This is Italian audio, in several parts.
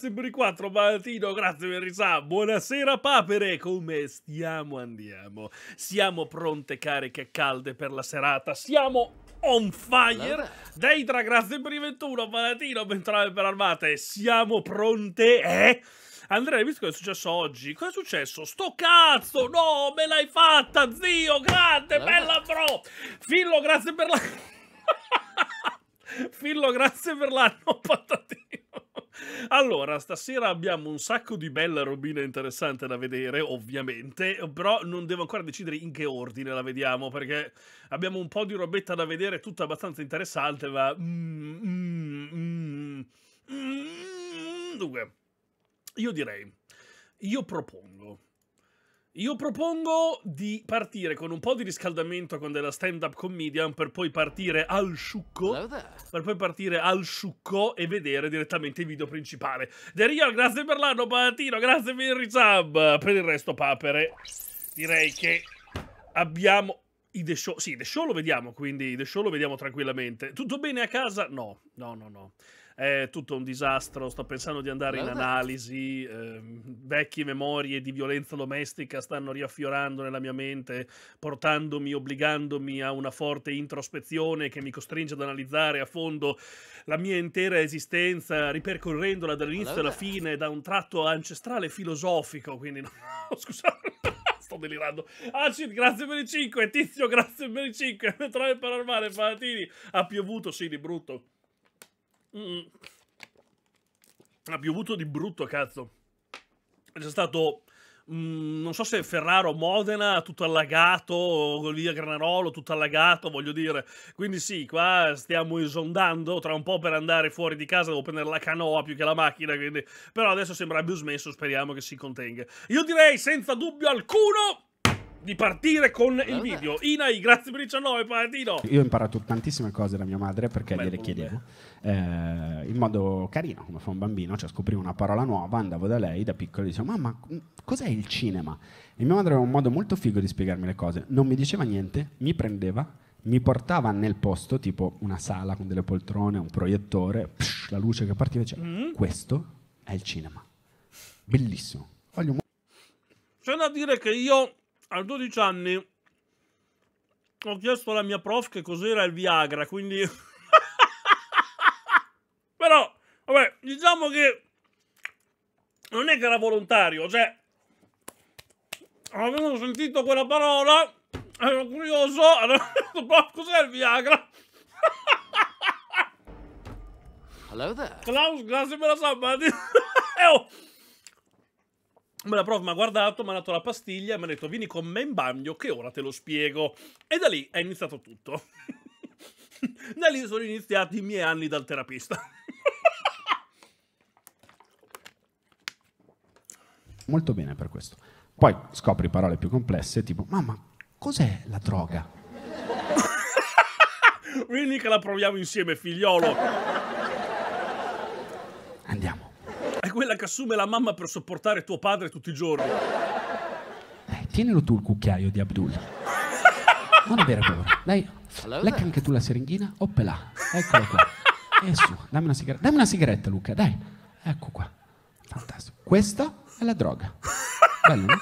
Castimburi4, Valentino, grazie per risà. Buonasera papere, come stiamo andiamo? Siamo pronte cariche calde per la serata, siamo on fire. Deitra, grazie per i 21, Valentino, bentornati per armate. Siamo pronte, eh? Andrea, hai visto cosa è successo oggi? Cosa è successo? Sto cazzo! No, me l'hai fatta, zio! Grande, bella bro! Fillo, grazie per la... Fillo, grazie per l'anno, patatino. Allora, stasera abbiamo un sacco di bella robina interessante da vedere, ovviamente, però non devo ancora decidere in che ordine la vediamo, perché abbiamo un po' di robetta da vedere, tutta abbastanza interessante, ma... Mm, mm, mm, dunque, io direi, io propongo io propongo di partire con un po' di riscaldamento con della stand-up comedian per poi partire al succo. Per poi partire al succo e vedere direttamente il video principale. The Real, grazie per l'anno, Patino, grazie per il resub. Per il resto, papere, direi che abbiamo... I The Show, sì, The Show lo vediamo, quindi The Show lo vediamo tranquillamente. Tutto bene a casa? No, no, no, no è tutto un disastro. Sto pensando di andare in analisi. Eh, vecchie memorie di violenza domestica stanno riaffiorando nella mia mente, portandomi, obbligandomi a una forte introspezione che mi costringe ad analizzare a fondo la mia intera esistenza, ripercorrendola dall'inizio alla fine da un tratto ancestrale filosofico. Quindi, no, scusate. Sto delirando. Acid, grazie per i 5. Tizio, grazie per i 5. Metroid paranormale, Palatini. Ha piovuto, sì, di brutto. Mm. Ha piovuto di brutto, cazzo. C'è stato... Mm, non so se Ferraro Modena tutto allagato, lì a Granarolo tutto allagato, voglio dire. Quindi sì, qua stiamo esondando, tra un po' per andare fuori di casa devo prendere la canoa più che la macchina, quindi... Però adesso sembra più smesso, speriamo che si contenga. Io direi senza dubbio alcuno di partire con il video. Inai, grazie per il 19, Paladino. Io ho imparato tantissime cose da mia madre perché Beh, gliele chiedevo eh, in modo carino, come fa un bambino, cioè scoprivo una parola nuova, andavo da lei da piccolo e dicevo "Mamma, mm, cos'è il cinema?". E mia madre aveva un modo molto figo di spiegarmi le cose. Non mi diceva niente, mi prendeva mi portava nel posto, tipo una sala con delle poltrone, un proiettore, psh, la luce che partiva, cioè, mm. questo è il cinema. Bellissimo. Voglio... C'è da dire che io a 12 anni ho chiesto alla mia prof che cos'era il Viagra, quindi... Però, vabbè, diciamo che non è che era volontario, cioè... Avevo sentito quella parola, ero curioso, ho detto, prof, cos'è il Viagra? Hello there. Klaus, grazie per la sabato. Me la prof mi ha guardato, mi ha dato la pastiglia, e mi ha detto vieni con me in bagno che ora te lo spiego. E da lì è iniziato tutto. da lì sono iniziati i miei anni dal terapista. Molto bene per questo. Poi scopri parole più complesse tipo mamma, cos'è la droga? Vieni che la proviamo insieme, figliolo. Andiamo quella che assume la mamma per sopportare tuo padre tutti i giorni. Dai, eh, tienilo tu il cucchiaio di Abdul. Non avere paura. Dai, lecca anche tu la seringhina. Oppelà. Eccola qua. E su, dammi una sigaretta. Dammi una sigaretta, Luca, dai. Ecco qua. Fantastico. Questa è la droga. Bello, no?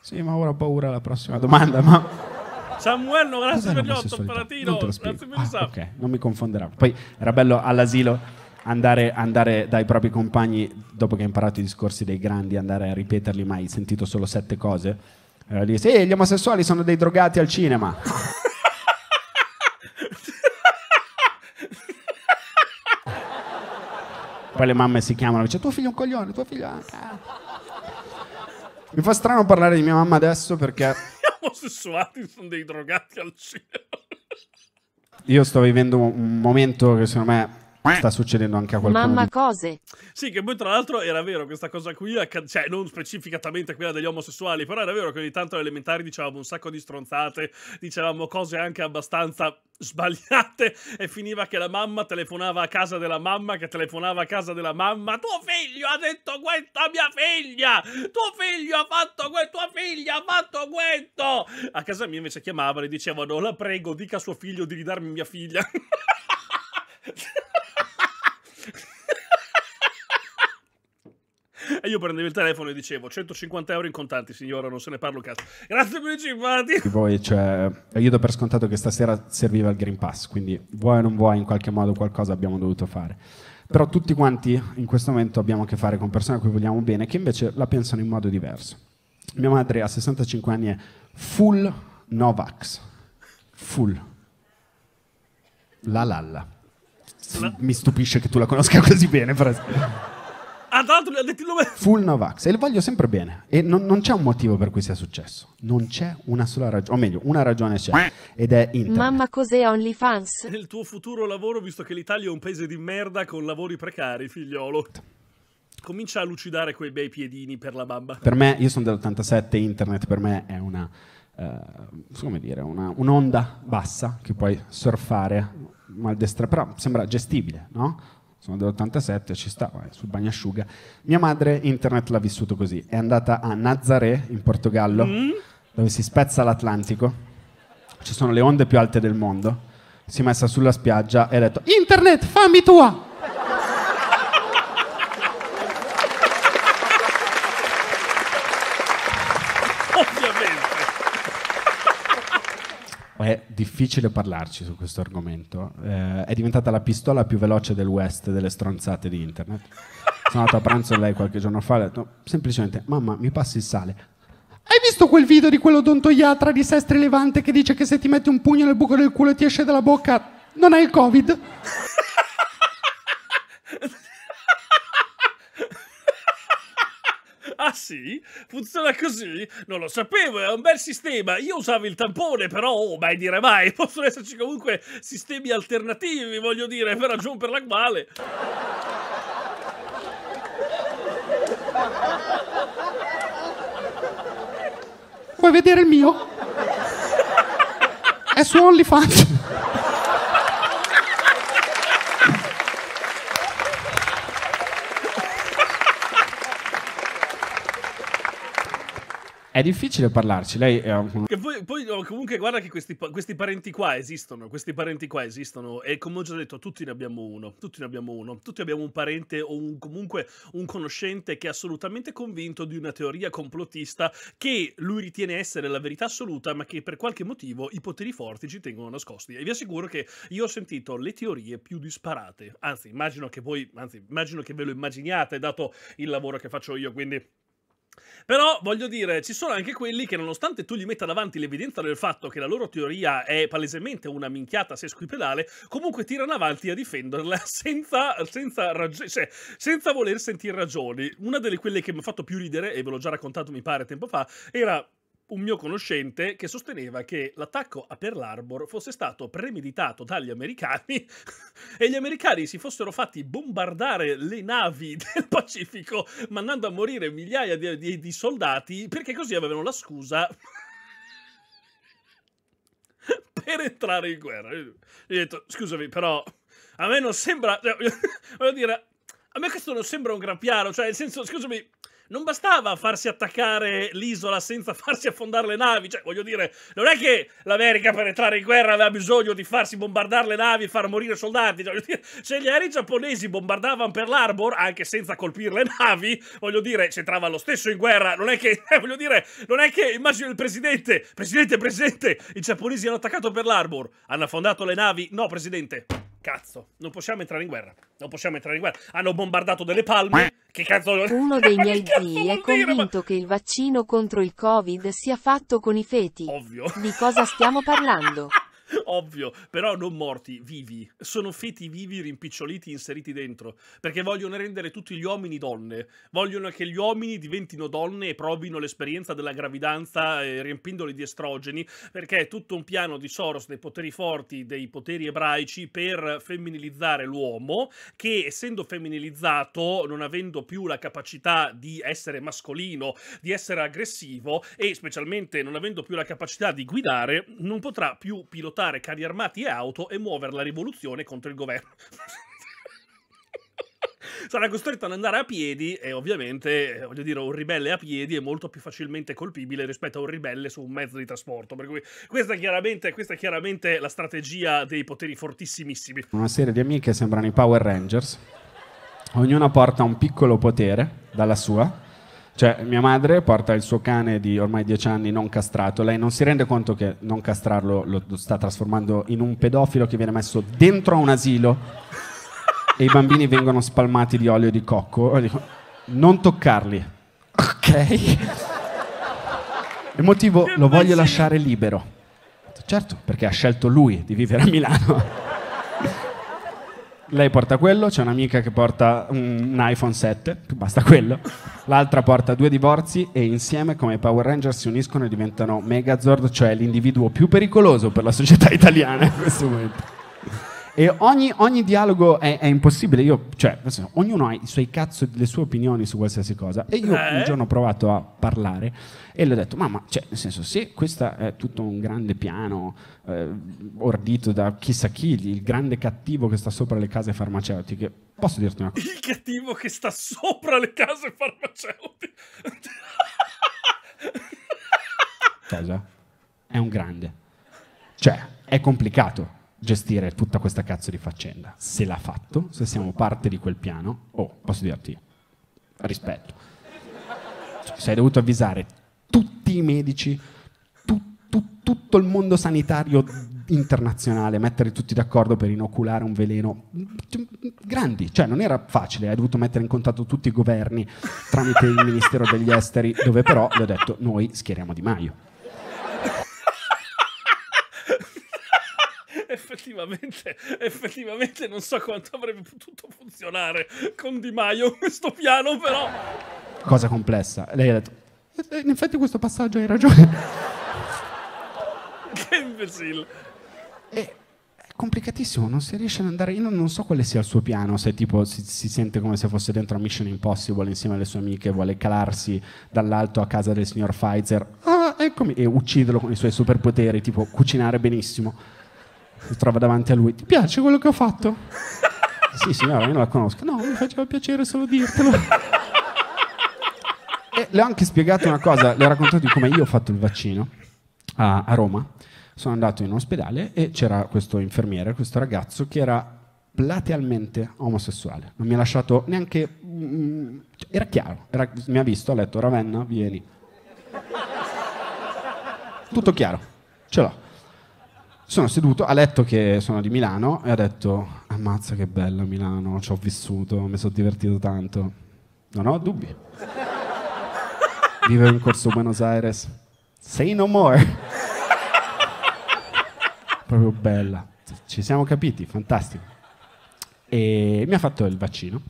Sì, ma ora ho paura alla prossima domanda, ma... Samuel, grazie Cos'è per gli otto, Paratino. Grazie mille, ah, Sam. Ok, non mi confonderò. Poi era bello all'asilo andare, andare, dai propri compagni, dopo che hai imparato i discorsi dei grandi, andare a ripeterli, mai sentito solo sette cose. Allora eh, dici, eh, gli omosessuali sono dei drogati al cinema. Poi le mamme si chiamano, dice tuo figlio è un coglione, tuo figlio... Ah. Mi fa strano parlare di mia mamma adesso perché... Gli omosessuali sono dei drogati al cinema. Io sto vivendo un momento che secondo me sta succedendo anche a qualcuno. Mamma di... cose. Sì, che poi tra l'altro era vero questa cosa qui, cioè non specificatamente quella degli omosessuali, però era vero che ogni tanto all'elementare dicevamo un sacco di stronzate, dicevamo cose anche abbastanza sbagliate e finiva che la mamma telefonava a casa della mamma che telefonava a casa della mamma tuo figlio ha detto questo a mia figlia tuo figlio ha fatto questo tua figlia ha fatto questo a casa mia invece chiamavano e dicevano la prego dica a suo figlio di ridarmi mia figlia E io prendevo il telefono e dicevo 150 euro in contanti, signora, non se ne parlo cazzo. Grazie per i 50. Voi, cioè, io do per scontato che stasera serviva il Green Pass, quindi vuoi o non vuoi in qualche modo qualcosa abbiamo dovuto fare. Però tutti quanti in questo momento abbiamo a che fare con persone a cui vogliamo bene, che invece la pensano in modo diverso. Mia madre a 65 anni è full Novax. Full. La Lalla. La. Mi stupisce che tu la conosca così bene. Però... Ah, tra l'altro, gli ha detto il nome. Full Novax. E lo voglio sempre bene. E non, non, c'è un motivo per cui sia successo. Non c'è una sola ragione. O meglio, una ragione c'è. Ed è internet. Mamma, cos'è OnlyFans? Nel tuo futuro lavoro, visto che l'Italia è un paese di merda con lavori precari, figliolo. Comincia a lucidare quei bei piedini per la bamba. Per me, io sono dell'87, internet per me è una. Uh, come dire, una, un'onda bassa che puoi surfare maldestra, però sembra gestibile, no? sono dell'87, ci sta, vai, sul bagnasciuga. Mia madre internet l'ha vissuto così, è andata a Nazaré in Portogallo, mm. dove si spezza l'Atlantico, ci sono le onde più alte del mondo, si è messa sulla spiaggia e ha detto internet fammi tua! è difficile parlarci su questo argomento. Eh, è diventata la pistola più veloce del West delle stronzate di internet. Sono andato a pranzo da lei qualche giorno fa e ho detto semplicemente: Mamma, mi passi il sale. Hai visto quel video di quell'odontoiatra di Sestri Levante che dice che se ti metti un pugno nel buco del culo e ti esce dalla bocca non hai il Covid? Ah sì? Funziona così? Non lo sapevo, è un bel sistema. Io usavo il tampone, però, oh, mai dire mai. Possono esserci comunque sistemi alternativi, voglio dire, per per la quale. Vuoi vedere il mio? è su OnlyFans. È difficile parlarci, lei è un... Che poi, poi oh, comunque guarda che questi, questi, parenti qua esistono, questi parenti qua esistono e come ho già detto tutti ne abbiamo uno, tutti ne abbiamo uno, tutti abbiamo un parente o un, comunque un conoscente che è assolutamente convinto di una teoria complottista che lui ritiene essere la verità assoluta ma che per qualche motivo i poteri forti ci tengono nascosti e vi assicuro che io ho sentito le teorie più disparate, anzi immagino che voi, anzi immagino che ve lo immaginiate dato il lavoro che faccio io quindi però voglio dire, ci sono anche quelli che, nonostante tu gli metta davanti l'evidenza del fatto che la loro teoria è palesemente una minchiata sesquipedale, comunque tirano avanti a difenderla senza, senza, cioè, senza voler sentire ragioni. Una delle quelle che mi ha fatto più ridere, e ve l'ho già raccontato mi pare tempo fa, era un mio conoscente che sosteneva che l'attacco a Pearl Harbor fosse stato premeditato dagli americani e gli americani si fossero fatti bombardare le navi del Pacifico mandando a morire migliaia di, di, di soldati perché così avevano la scusa per entrare in guerra. Io ho detto, scusami, però a me non sembra... Cioè, voglio dire, a me questo non sembra un gran piano, cioè nel senso, scusami non bastava farsi attaccare l'isola senza farsi affondare le navi, cioè voglio dire, non è che l'America per entrare in guerra aveva bisogno di farsi bombardare le navi e far morire soldati, cioè, dire, se gli aerei giapponesi bombardavano per l'Arbor anche senza colpire le navi, voglio dire, c'entrava lo stesso in guerra, non è che, eh, voglio dire, non è che, immagino il presidente, presidente, presidente, i giapponesi hanno attaccato per l'Arbor, hanno affondato le navi, no presidente. Cazzo, non possiamo entrare in guerra. Non possiamo entrare in guerra. Hanno bombardato delle palme. Che cazzo? Uno dei miei zii è convinto ma... che il vaccino contro il Covid sia fatto con i feti. Ovvio. Di cosa stiamo parlando? Ovvio, però non morti, vivi. Sono feti vivi rimpiccioliti, inseriti dentro. Perché vogliono rendere tutti gli uomini donne. Vogliono che gli uomini diventino donne e provino l'esperienza della gravidanza eh, riempendoli di estrogeni. Perché è tutto un piano di Soros, dei poteri forti, dei poteri ebraici per femminilizzare l'uomo. Che essendo femminilizzato, non avendo più la capacità di essere mascolino, di essere aggressivo e specialmente non avendo più la capacità di guidare, non potrà più pilotare svuotare carri armati e auto e muovere la rivoluzione contro il governo. sarà costretto ad andare a piedi e ovviamente, eh, voglio dire, un ribelle a piedi è molto più facilmente colpibile rispetto a un ribelle su un mezzo di trasporto. Per cui questa è chiaramente, questa è chiaramente la strategia dei poteri fortissimissimi. Una serie di amiche sembrano i Power Rangers. Ognuna porta un piccolo potere dalla sua cioè, mia madre porta il suo cane di ormai dieci anni non castrato, lei non si rende conto che non castrarlo lo sta trasformando in un pedofilo che viene messo dentro a un asilo e i bambini vengono spalmati di olio di cocco. Dico, non toccarli, ok? Il motivo lo voglio lasciare libero. Certo, perché ha scelto lui di vivere a Milano lei porta quello, c'è un'amica che porta un, iPhone 7, basta quello, l'altra porta due divorzi e insieme come Power Ranger si uniscono e diventano Megazord, cioè l'individuo più pericoloso per la società italiana in questo momento. E ogni, ogni dialogo è, è, impossibile. Io, cioè, ognuno ha i suoi cazzo le sue opinioni su qualsiasi cosa. E io eh? un giorno ho provato a parlare e le ho detto: ma cioè, nel senso, se questo è tutto un grande piano eh, ordito da chissà chi, il grande cattivo che sta sopra le case farmaceutiche, posso dirti una cosa? Il cattivo che sta sopra le case farmaceutiche. cosa? È un grande. Cioè, è complicato gestire tutta questa cazzo di faccenda. Se l'ha fatto, se siamo parte di quel piano, oh, posso dirti, rispetto. Cioè, sei dovuto avvisare tutti i medici, tu, tu, tutto il mondo sanitario internazionale, mettere tutti d'accordo per inoculare un veleno. Cioè, grandi, cioè non era facile, hai dovuto mettere in contatto tutti i governi tramite il Ministero degli Esteri, dove però, le ho detto, noi schieriamo Di Maio. effettivamente, effettivamente non so quanto avrebbe potuto funzionare con Di Maio questo piano, però... Cosa complessa. Lei ha detto, eh, in effetti questo passaggio hai ragione. che imbecille. E complicatissimo, non si riesce ad andare. Io non so quale sia il suo piano, se tipo si, si, sente come se fosse dentro a Mission Impossible insieme alle sue amiche, vuole calarsi dall'alto a casa del signor Pfizer. Ah, eccomi! E ucciderlo con i suoi superpoteri, tipo cucinare benissimo si trova davanti a lui. Ti piace quello che ho fatto? sì, signora, io non la conosco. No, mi faceva piacere solo dirtelo. e le ho anche spiegato una cosa, le ho raccontato di come io ho fatto il vaccino a, a Roma. Sono andato in un ospedale e c'era questo infermiere, questo ragazzo che era platealmente omosessuale. Non mi ha lasciato neanche... Mm, era chiaro, era, mi ha visto, ha letto Ravenna, vieni. Tutto chiaro, ce l'ho. Sono seduto, ha letto che sono di Milano e ha detto ammazza che bella Milano, ci ho vissuto, mi sono divertito tanto. Non ho dubbi. Vivevo in corso Buenos Aires. Say no more. Proprio bella. Ci siamo capiti, fantastico. E mi ha fatto il vaccino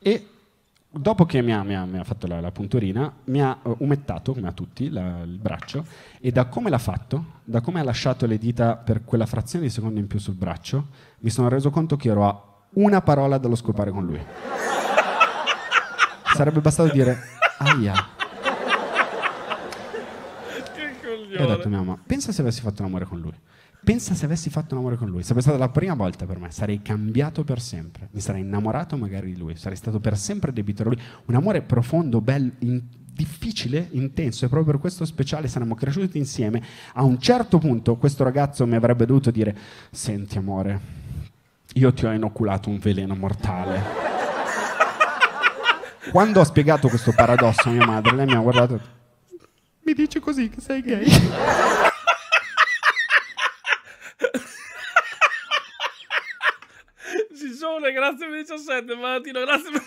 e dopo che mi ha, mi ha, mi ha fatto la, la, punturina, mi ha eh, umettato, come a tutti, la, il braccio e da come l'ha fatto, da come ha lasciato le dita per quella frazione di secondo in più sul braccio, mi sono reso conto che ero a una parola dallo scopare con lui. Sarebbe bastato dire, aia. Che coglione. E ho detto mia mamma, pensa se avessi fatto l'amore con lui. Pensa se avessi fatto un amore con lui, sarebbe stata la prima volta per me, sarei cambiato per sempre, mi sarei innamorato magari di lui, sarei stato per sempre debito a lui. Un amore profondo, bello, in, difficile, intenso e proprio per questo speciale saremmo cresciuti insieme. A un certo punto questo ragazzo mi avrebbe dovuto dire, senti amore, io ti ho inoculato un veleno mortale. Quando ho spiegato questo paradosso a mia madre, lei mi ha guardato, mi dice così che sei gay. 2017, Valentino, grazie per...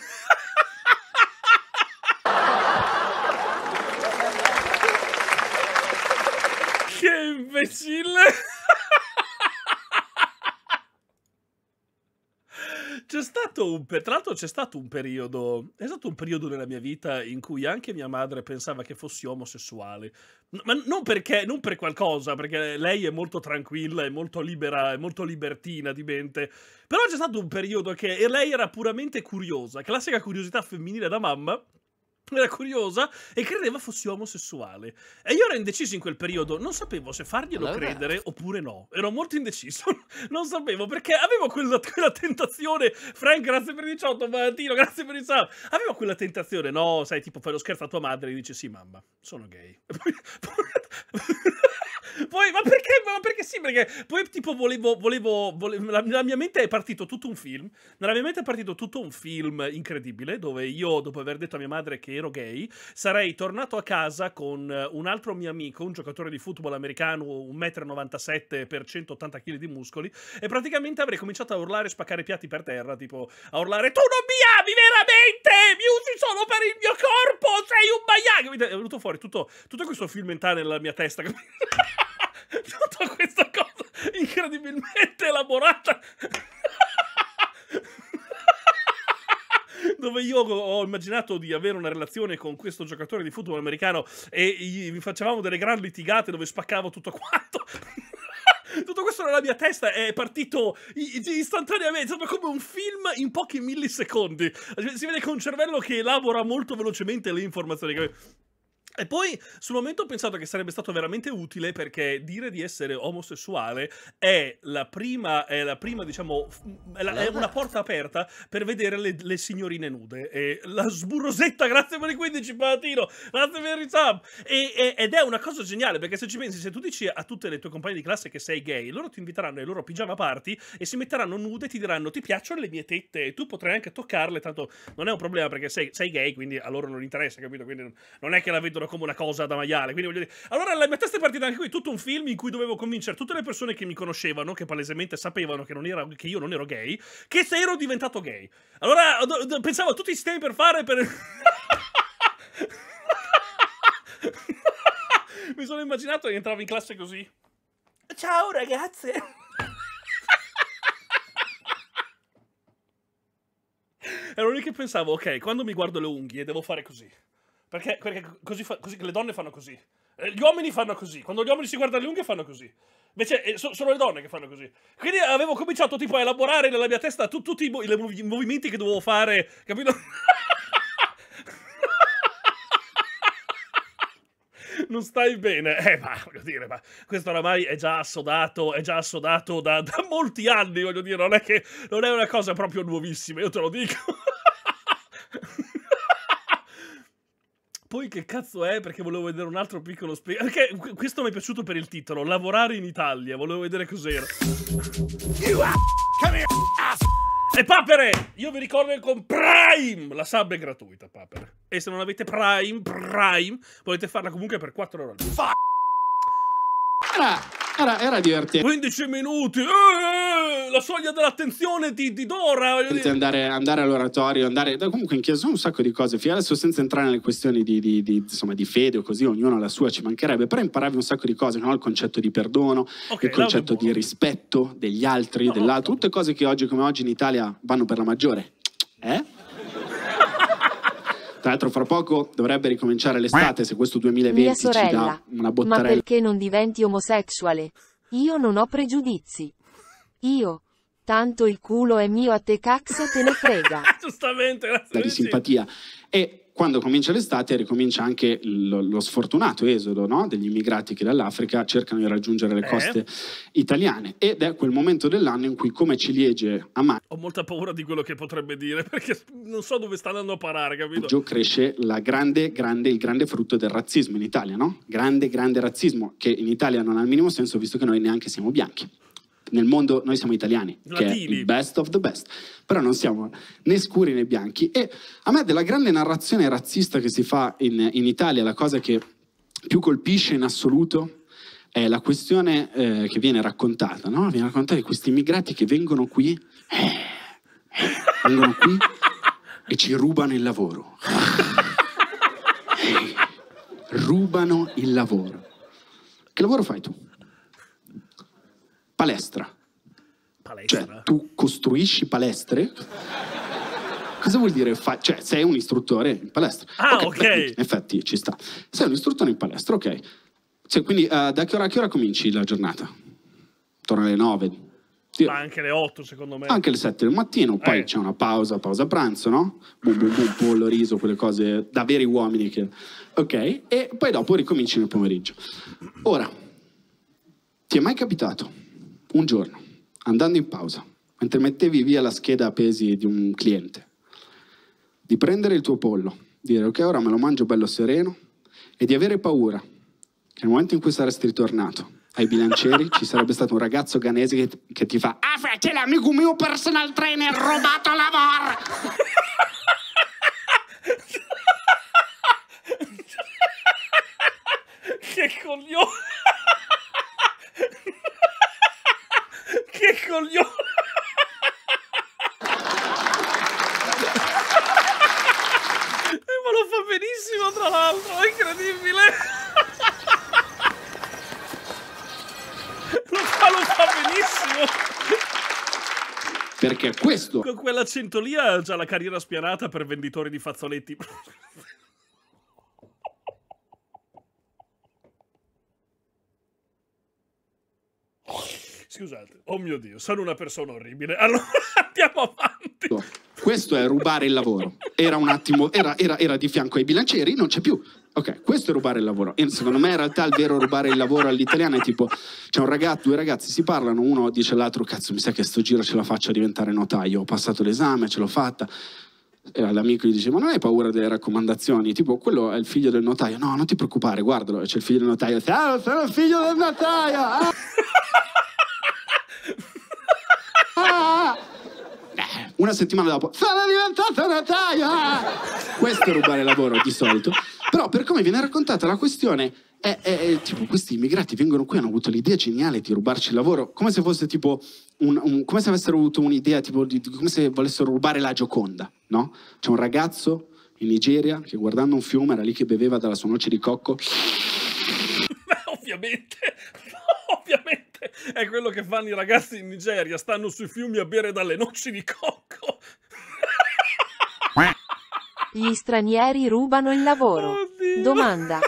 stato un, tra l'altro c'è stato un periodo, è stato un periodo nella mia vita in cui anche mia madre pensava che fossi omosessuale. ma non perché, non per qualcosa, perché lei è molto tranquilla, è molto libera, è molto libertina di mente. Però c'è stato un periodo che lei era puramente curiosa, classica curiosità femminile da mamma era curiosa e credeva fossi omosessuale. E io ero indeciso in quel periodo, non sapevo se farglielo allora. credere oppure no. Ero molto indeciso, non sapevo perché avevo quella, quella tentazione. Frank, grazie per 18, Valentino, grazie per il sub. Avevo quella tentazione, no, sai, tipo fai lo scherzo a tua madre e dici sì, mamma, sono gay. Poi, ma perché? Ma perché sì? Perché poi, tipo, volevo. volevo, volevo la, nella mia mente è partito tutto un film. Nella mia mente è partito tutto un film incredibile. Dove io, dopo aver detto a mia madre che ero gay, sarei tornato a casa con un altro mio amico, un giocatore di football americano, 1,97 m per 180 kg di muscoli. E praticamente avrei cominciato a urlare e spaccare piatti per terra. Tipo, a urlare: Tu non mi ami veramente! Mi usi solo per il mio corpo! Sei un maiago! È venuto fuori tutto, tutto questo film mentale nella mia testa. tutta questa cosa incredibilmente elaborata. dove io ho immaginato di avere una relazione con questo giocatore di football americano e facevamo delle grandi litigate dove spaccavo tutto quanto. tutto questo nella mia testa è partito istantaneamente, è stato come un film in pochi millisecondi. Si vede che un cervello che elabora molto velocemente le informazioni. E poi sul momento ho pensato che sarebbe stato veramente utile perché dire di essere omosessuale è la prima, è la prima diciamo, è, la, è, una porta aperta per vedere le, le signorine nude. E la sburrosetta, grazie per i 15, Palatino, grazie per il sub. E, ed è una cosa geniale perché se ci pensi, se tu dici a tutte le tue compagne di classe che sei gay, loro ti inviteranno ai loro pigiama party e si metteranno nude e ti diranno ti piacciono le mie tette e tu potrai anche toccarle, tanto non è un problema perché sei, sei gay, quindi a loro non interessa, capito? Quindi non è che la vedono proprio come una cosa da maiale. Quindi voglio dire... Allora la mia testa è partita anche qui, tutto un film in cui dovevo convincere tutte le persone che mi conoscevano, che palesemente sapevano che, era, che io non ero gay, che se ero diventato gay. Allora pensavo a tutti i sistemi per fare per... mi sono immaginato che entravo in classe così. Ciao ragazze! Ero lì che pensavo, ok, quando mi guardo le unghie devo fare così. Perché, perché così, fa, così, le donne fanno così. Eh, gli uomini fanno così. Quando gli uomini si guardano le unghie fanno così. Invece eh, so, sono le donne che fanno così. Quindi avevo cominciato tipo a elaborare nella mia testa tu, tutti i, mo i, movimenti che dovevo fare, capito? non stai bene. Eh, ma voglio dire, ma questo oramai è già assodato, è già assodato da, da molti anni, voglio dire, non è che non è una cosa proprio nuovissima, io te lo dico. Poi che cazzo è? Perché volevo vedere un altro piccolo spiego. Perché questo mi è piaciuto per il titolo, Lavorare in Italia. Volevo vedere cos'era. E papere! Io vi ricordo che con Prime la sub è gratuita, papere. E se non avete Prime, Prime, potete farla comunque per 4 ore al giorno. mese. Era, era divertente. 15 minuti, eh, eh, la soglia dell'attenzione di, di Dora. Andare, andare all'oratorio, andare comunque in chiesa un sacco di cose. Fino adesso, senza entrare nelle questioni di, di, di, insomma, di fede o così, ognuno ha la sua, ci mancherebbe. Però imparavi un sacco di cose, no? il concetto di perdono, okay, il concetto di rispetto degli altri, no, dell'altro, no, tutte cose che oggi come oggi in Italia vanno per la maggiore tra l'altro fra poco dovrebbe ricominciare l'estate se questo 2020 Mia sorella, ci dà una bottarella. Ma perché non diventi omosessuale? Io non ho pregiudizi. Io tanto il culo è mio a te cazzo te ne frega. Giustamente, grazie. di simpatia. E quando comincia l'estate ricomincia anche lo, lo sfortunato esodo no? degli immigrati che dall'Africa cercano di raggiungere le eh. coste italiane ed è quel momento dell'anno in cui come ciliegie a maggio ho molta paura di quello che potrebbe dire perché non so dove sta andando a parare capito? Giù cresce grande, grande, il grande frutto del razzismo in Italia no? grande grande razzismo che in Italia non ha il minimo senso visto che noi neanche siamo bianchi nel mondo noi siamo italiani, Latini. che è il best of the best, però non siamo né scuri né bianchi. E a me della grande narrazione razzista che si fa in, in Italia, la cosa che più colpisce in assoluto è la questione eh, che viene raccontata, no? Viene raccontata di questi immigrati che vengono qui, eh, eh, vengono qui e ci rubano il lavoro. rubano il lavoro. Che lavoro fai tu? palestra. Palestra? Cioè, tu costruisci palestre? Cosa vuol dire? Fa- cioè, sei un istruttore in palestra. Ah, ok. okay. In effetti, ci sta. Sei un istruttore in palestra, ok. Cioè, quindi uh, da che ora a che ora cominci la giornata? Torna alle nove? Ma anche le 8 secondo me. Anche le 7 del mattino, poi eh. c'è una pausa, pausa pranzo, no? Bum bum bum, pollo, riso, quelle cose da veri uomini che... Ok? E poi dopo ricominci nel pomeriggio. Ora, ti è mai capitato un giorno, andando in pausa, mentre mettevi via la scheda a pesi di un cliente, di prendere il tuo pollo, dire ok ora me lo mangio bello sereno e di avere paura che nel momento in cui saresti ritornato ai bilancieri ci sarebbe stato un ragazzo ganese che, che ti fa ah perché l'amico mio personal trainer ha rubato la VAR che coglione che coglione! Eh, ma lo fa benissimo, tra l'altro, è incredibile! lo fa, lo fa benissimo! Perché questo... Con quell'accento lì ha già la carriera spianata per venditori di fazzoletti. Scusate, oh mio Dio, sono una persona orribile. Allora andiamo avanti. Questo è rubare il lavoro. Era un attimo, era, era, era di fianco ai bilancieri, non c'è più. Ok, questo è rubare il lavoro. E secondo me in realtà il vero rubare il lavoro all'italiana è tipo, c'è un ragazzo, due ragazzi si parlano, uno dice all'altro, cazzo mi sa che sto giro ce la faccio a diventare notaio, ho passato l'esame, ce l'ho fatta. E all'amico gli dice, ma non hai paura delle raccomandazioni? Tipo, quello è il figlio del notaio. No, non ti preoccupare, guardalo, c'è il figlio del notaio. Ah, sono il figlio del notaio! Ah! Una settimana dopo, sono diventata una Questo è rubare lavoro di solito. Però per come viene raccontata la questione è, è, è, tipo questi immigrati vengono qui, hanno avuto l'idea geniale di rubarci il lavoro, come se fosse tipo un, un, come se avessero avuto un'idea tipo di, come se volessero rubare la Gioconda, no? C'è un ragazzo in Nigeria che guardando un fiume era lì che beveva dalla sua noce di cocco. ovviamente è quello che fanno i ragazzi in Nigeria, stanno sui fiumi a bere dalle noci di cocco. Gli stranieri rubano il lavoro. Oddio. Domanda.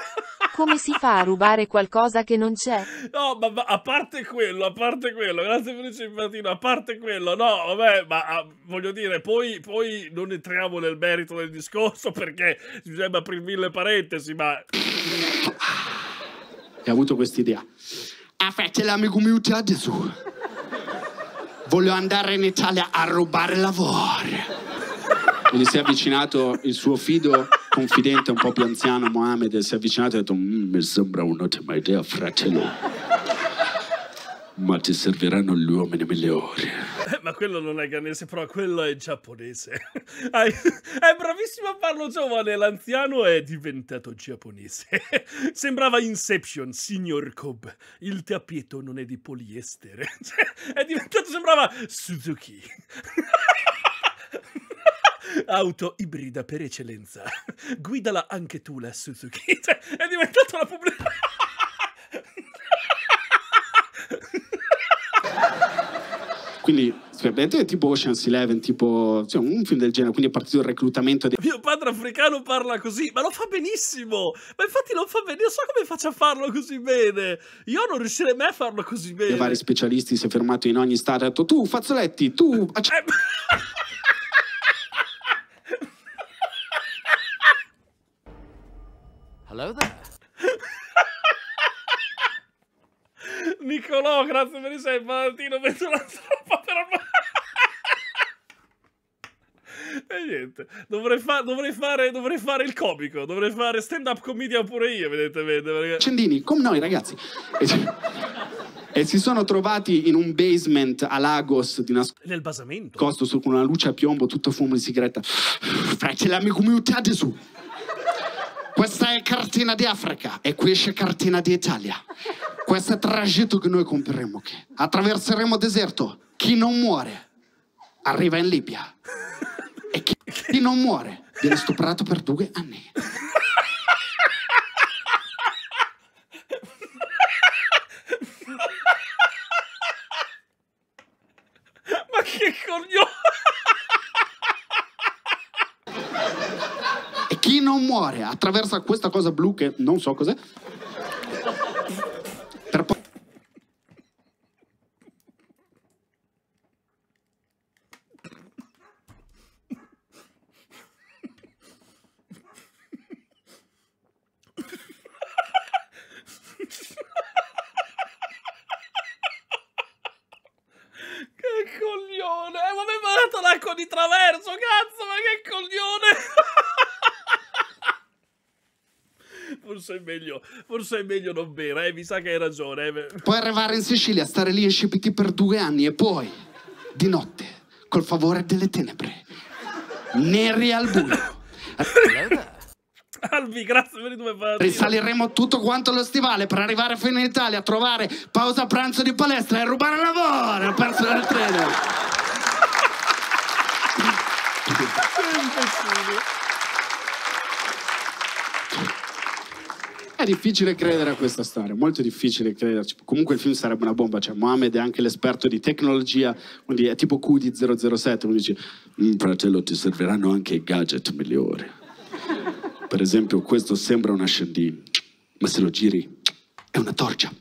Come si fa a rubare qualcosa che non c'è? No, ma, ma, a parte quello, a parte quello, grazie Felice Infantino, a parte quello, no, vabbè, ma a, ah, voglio dire, poi, poi non entriamo nel merito del discorso perché bisogna aprire mille parentesi, ma... E ha avuto quest'idea. Ah, fratello amico mio, ti ha Gesù. Voglio andare in Italia a rubare lavoro. Quindi si è avvicinato il suo fido confidente, un po' più anziano, Mohamed, si è avvicinato e ha detto, mm, mi sembra un'ottima idea, fratello. Ma ti serviranno gli uomini migliori. ma quello non è ghanese, però quello è giapponese. è bravissimo a farlo giovane, l'anziano è diventato giapponese. Sembrava Inception, signor Cobb. Il tappeto non è di poliestere. Cioè, è diventato, sembrava Suzuki. Auto ibrida per eccellenza. Guidala anche tu la Suzuki. Cioè, è diventata la pubblicità. Quindi è tipo Ocean's Eleven, tipo cioè, un film del genere, quindi è partito il reclutamento. Dei... Mio padre africano parla così, ma lo fa benissimo! Ma infatti lo fa bene, io so come faccio a farlo così bene! Io non riuscirei mai a farlo così bene! E vari specialisti si è fermato in ogni stato e ha detto tu, fazzoletti, tu... Eh. Hello there! Nicolò, grazie per i sei. Valentino, penso la troppa per E niente, dovrei, fa dovrei, fare, dovrei, fare, il comico, dovrei fare stand-up comedia pure io, evidentemente. Perché... Cendini, come noi ragazzi. e si sono trovati in un basement a Lagos di nas- nel basamento costo su con una luce a piombo tutto fumo di sigaretta fratelli mi come su questa è cartina di Africa e qui esce cartina di Italia. Questo è il tragitto che noi compiremo. Che attraverseremo il deserto. Chi non muore arriva in Libia. E chi, chi non muore viene stuprato per due anni. Ma che coglione! non muore, attraversa questa cosa blu che non so cos'è, forse è meglio, forse è meglio non bere, eh? mi sa che hai ragione. Eh? Puoi arrivare in Sicilia, stare lì e scipiti per due anni e poi, di notte, col favore delle tenebre, neri al buio. Albi, grazie per i due parti. Risaliremo tutto quanto lo stivale per arrivare fino in Italia, a trovare pausa pranzo di palestra e rubare il lavoro. Ho perso il treno. È difficile credere a questa storia, molto difficile crederci. Comunque il film sarebbe una bomba, cioè Mohamed è anche l'esperto di tecnologia, quindi è tipo Q di 007, quindi dici, fratello ti serviranno anche i gadget migliori. Per esempio questo sembra un ascendino, ma se lo giri è una torcia.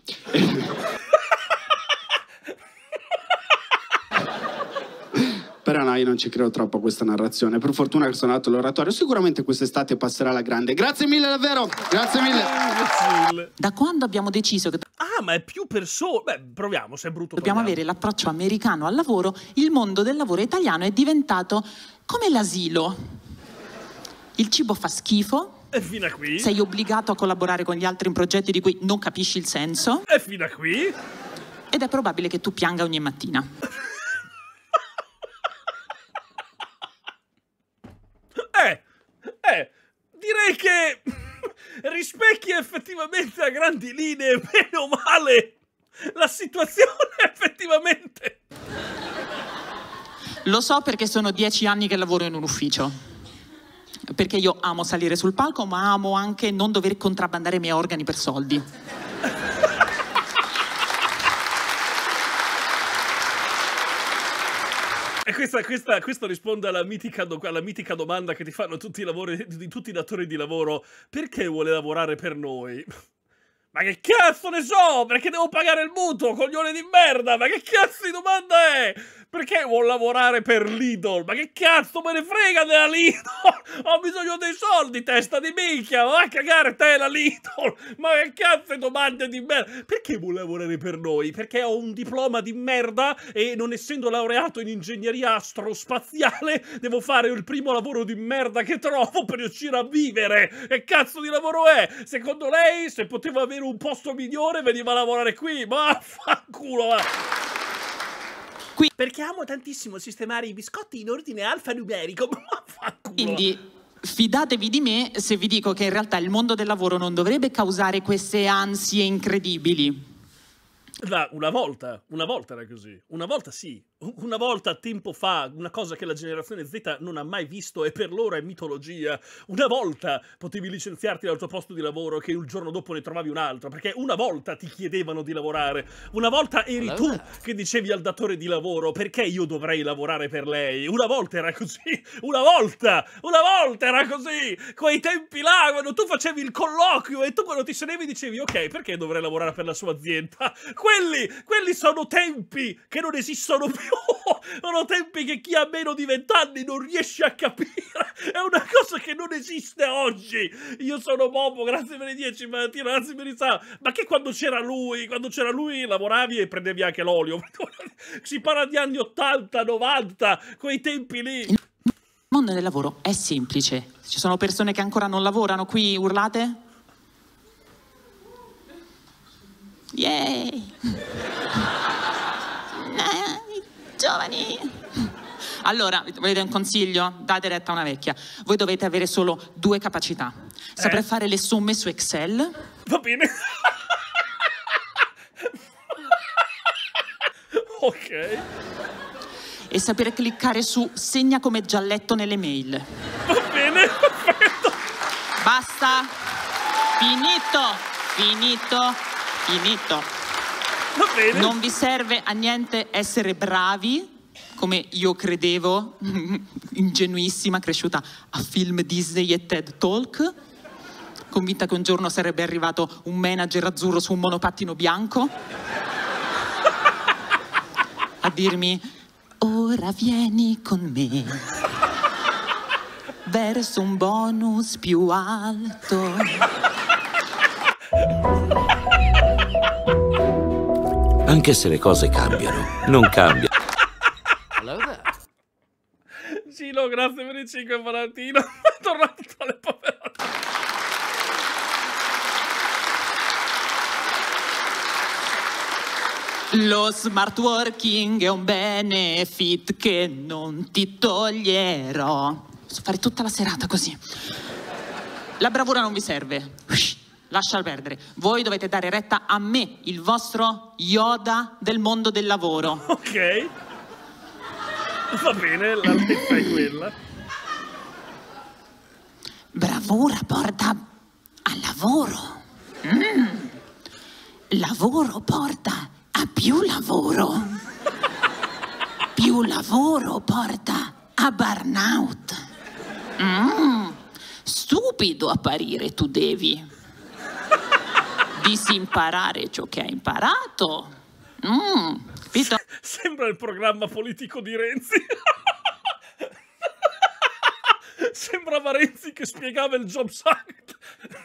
io non ci credo troppo a questa narrazione. Per fortuna che sono andato all'oratorio. Sicuramente quest'estate passerà la grande. Grazie mille davvero. Grazie mille. Da quando abbiamo deciso che... Ah, ma è più persone. Beh, proviamo, se è brutto. Dobbiamo torniamo. avere l'approccio americano al lavoro. Il mondo del lavoro italiano è diventato come l'asilo. Il cibo fa schifo. E fino a qui. Sei obbligato a collaborare con gli altri in progetti di cui non capisci il senso. E fino a qui. Ed è probabile che tu pianga ogni mattina. che rispecchia effettivamente a grandi linee, meno male, la situazione effettivamente. Lo so perché sono dieci anni che lavoro in un ufficio. Perché io amo salire sul palco, ma amo anche non dover contrabbandare i miei organi per soldi. questa, questa, questo risponde alla mitica, do, alla mitica, domanda che ti fanno tutti i, lavori, tutti i datori di lavoro: perché vuole lavorare per noi? Ma che cazzo ne so? Perché devo pagare il mutuo, coglione di merda? Ma che cazzo di domanda è? Perché vuol lavorare per Lidl? Ma che cazzo me ne frega della Lidl? Ho bisogno dei soldi, testa di minchia! Ma a cagare te la Lidl! Ma che cazzo di domande di merda? Perché vuol lavorare per noi? Perché ho un diploma di merda e non essendo laureato in ingegneria astrospaziale devo fare il primo lavoro di merda che trovo per riuscire a vivere! Che cazzo di lavoro è? Secondo lei, se potevo avere un posto migliore veniva a lavorare qui. Ma fa culo, va. Qui. Perché amo tantissimo sistemare i biscotti in ordine alfanumerico. Ma fa culo. Quindi fidatevi di me se vi dico che in realtà il mondo del lavoro non dovrebbe causare queste ansie incredibili. La, una volta, una volta era così. Una volta sì, una volta, tempo fa, una cosa che la generazione Z non ha mai visto e per loro è mitologia, una volta potevi licenziarti dal tuo posto di lavoro che il giorno dopo ne trovavi un altro, perché una volta ti chiedevano di lavorare, una volta eri tu che dicevi al datore di lavoro perché io dovrei lavorare per lei, una volta era così, una volta, una volta era così, quei tempi là quando tu facevi il colloquio e tu quando ti sedevi dicevi ok perché dovrei lavorare per la sua azienda, quelli, quelli sono tempi che non esistono più. sono tempi che chi ha meno di vent'anni non riesce a capire. È una cosa che non esiste oggi. Io sono Bobo, grazie per i 10 mattine, grazie per i sa. Ma che quando c'era lui, quando c'era lui lavoravi e prendevi anche l'olio. si parla di anni 80, 90, quei tempi lì. Il mondo del lavoro è semplice. Ci sono persone che ancora non lavorano qui, urlate? Yay! giovani. Allora, volete un consiglio? Date retta a una vecchia. Voi dovete avere solo due capacità. Saper eh. fare le somme su Excel. Va bene. ok. E sapere cliccare su segna come gialletto nelle mail. Va bene, perfetto. Basta. Finito, finito, finito. Non vi serve a niente essere bravi, come io credevo, ingenuissima, cresciuta a film Disney e TED Talk, convinta che un giorno sarebbe arrivato un manager azzurro su un monopattino bianco a dirmi ora vieni con me verso un bonus più alto. Anche se le cose cambiano, non cambia. Gino, grazie per i 5 Valentino. È tornato alle le Lo smart working è un benefit che non ti toglierò. Posso fare tutta la serata così. La bravura non vi serve lascia perdere. Voi dovete dare retta a me, il vostro Yoda del mondo del lavoro. Ok. Va bene, l'altezza è quella. Bravura porta al lavoro. Mm. Lavoro porta a più lavoro. più lavoro porta a burnout. Mm. Stupido apparire tu devi disimparare ciò che ha imparato. Mm, capito? Sembra il programma politico di Renzi. Sembrava Renzi che spiegava il job site.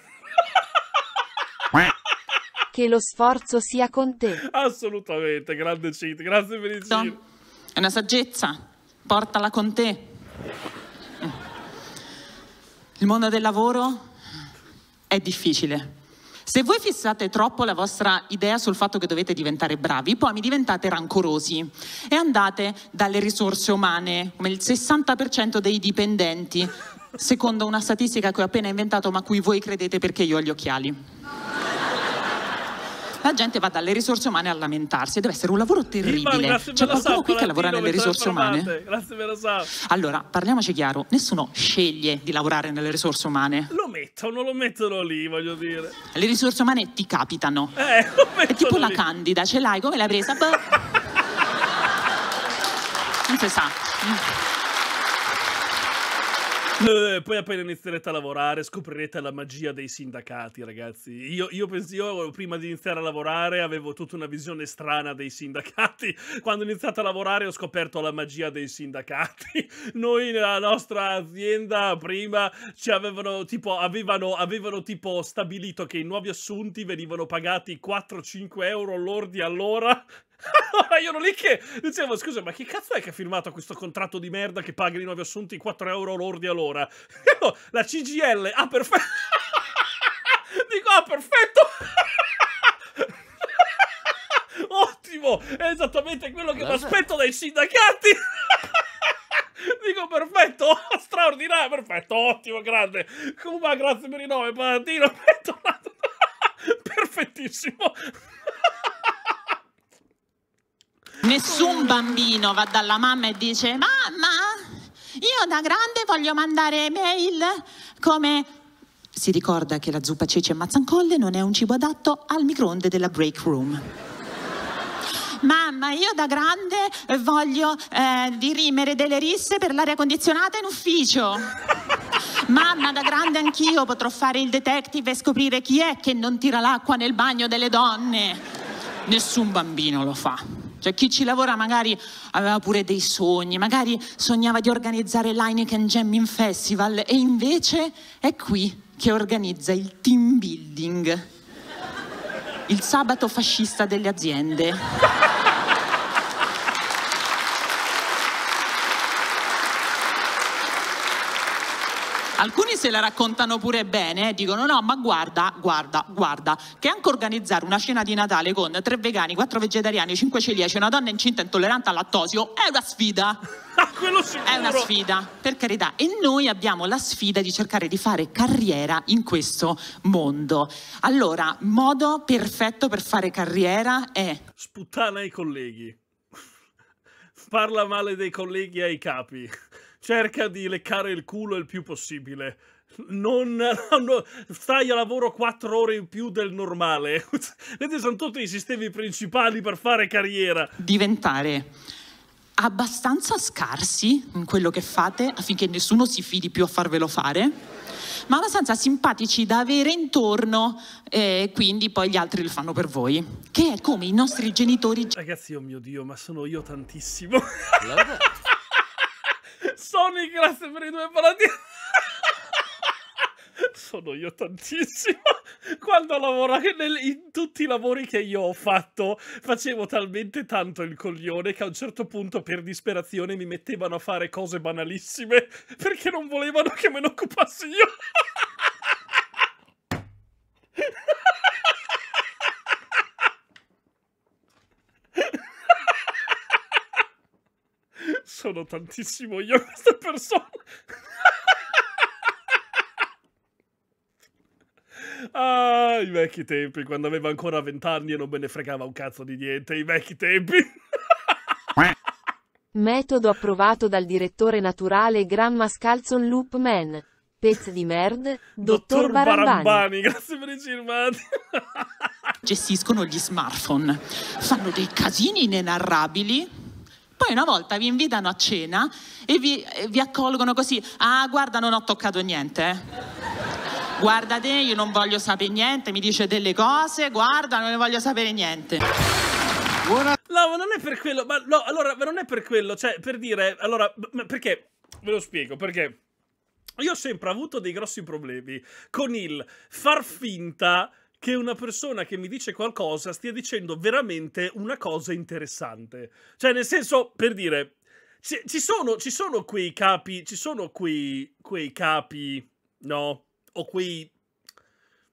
che lo sforzo sia con te. Assolutamente, grande Cid, grazie per il giro. È una saggezza, portala con te. Il mondo del lavoro è difficile. Se voi fissate troppo la vostra idea sul fatto che dovete diventare bravi, poi mi diventate rancorosi e andate dalle risorse umane, come il 60% dei dipendenti, secondo una statistica che ho appena inventato ma cui voi credete perché io ho gli occhiali la gente va dalle risorse umane a lamentarsi. Deve essere un lavoro terribile. C'è cioè, qualcuno sa, qui che lavora nelle risorse umane? Grazie, per lo sa. Allora, parliamoci chiaro: nessuno sceglie di lavorare nelle risorse umane. Lo mettono, lo mettono lì, voglio dire. Le risorse umane ti capitano. Eh, lo È tipo lì. la candida, ce l'hai, come l'hai presa? Boh. non si sa. Mm poi appena inizierete a lavorare scoprirete la magia dei sindacati, ragazzi. Io, io, penso, io prima di iniziare a lavorare avevo tutta una visione strana dei sindacati. Quando ho iniziato a lavorare ho scoperto la magia dei sindacati. Noi nella nostra azienda prima ci avevano tipo, avevano, avevano tipo stabilito che i nuovi assunti venivano pagati 4-5 euro lordi all'ora allora io ero lì che dicevo, scusa, ma chi cazzo è che ha firmato questo contratto di merda che pagano i nuovi assunti 4 euro lordi all'ora? Io, la CGL, ah perfetto! Dico, ah perfetto! Ottimo! È esattamente quello che mi aspetto dai sindacati! Dico perfetto, straordinario, perfetto, ottimo, grande. Cuba, grazie per i nove, patatino, bentornato. Perfettissimo. Nessun bambino va dalla mamma e dice mamma, io da grande voglio mandare mail come... Si ricorda che la zuppa cece e mazzancolle non è un cibo adatto al microonde della break room. Mamma, io da grande voglio eh, dirimere delle risse per l'aria condizionata in ufficio. Mamma, da grande anch'io potrò fare il detective e scoprire chi è che non tira l'acqua nel bagno delle donne. Nessun bambino lo fa. Cioè chi ci lavora magari aveva pure dei sogni, magari sognava di organizzare l'Heineken Jamming Festival e invece è qui che organizza il team building, il sabato fascista delle aziende. Alcuni se la raccontano pure bene, eh, dicono no, ma guarda, guarda, guarda, che anche organizzare una cena di Natale con tre vegani, quattro vegetariani, cinque celiaci, una donna incinta intollerante al lattosio, è una sfida. Ah, è una sfida, per carità. E noi abbiamo la sfida di cercare di fare carriera in questo mondo. Allora, modo perfetto per fare carriera è... Sputtana ai colleghi. Parla male dei colleghi ai capi cerca di leccare il culo il più possibile. Non, non stai a lavoro quattro ore in più del normale. Vedete, sono tutti i sistemi principali per fare carriera. Diventare abbastanza scarsi in quello che fate affinché nessuno si fidi più a farvelo fare, ma abbastanza simpatici da avere intorno e quindi poi gli altri lo fanno per voi, che è come i nostri genitori. Ragazzi, oh mio Dio, ma sono io tantissimo. Sony, grazie per i due paladini. Sono io tantissimo. Quando lavoravo in tutti i lavori che io ho fatto, facevo talmente tanto il coglione che a un certo punto per disperazione mi mettevano a fare cose banalissime perché non volevano che me ne occupassi io. sono tantissimo io queste persone. ah, i vecchi tempi, quando aveva ancora vent'anni e non me ne fregava un cazzo di niente, i vecchi tempi. Metodo approvato dal direttore naturale Gramma Scalzon Loop Man. Pezzo di merda, dottor, dottor Barambani. Barambani. Grazie per i cirmati. Gestiscono gli smartphone, fanno dei casini inenarrabili poi una volta vi invitano a cena e vi, vi accolgono così, ah guarda non ho toccato niente. Eh. Guarda te, io non voglio sapere niente, mi dice delle cose, guarda non ne voglio sapere niente. Buona... No, ma non è per quello. Ma no, allora, ma non è per quello. Cioè, per dire, allora, perché? Ve lo spiego, perché io ho sempre avuto dei grossi problemi con il far finta che una persona che mi dice qualcosa stia dicendo veramente una cosa interessante. Cioè, nel senso, per dire, ci, ci, sono, ci sono, quei capi, ci sono quei, quei capi, no? O quei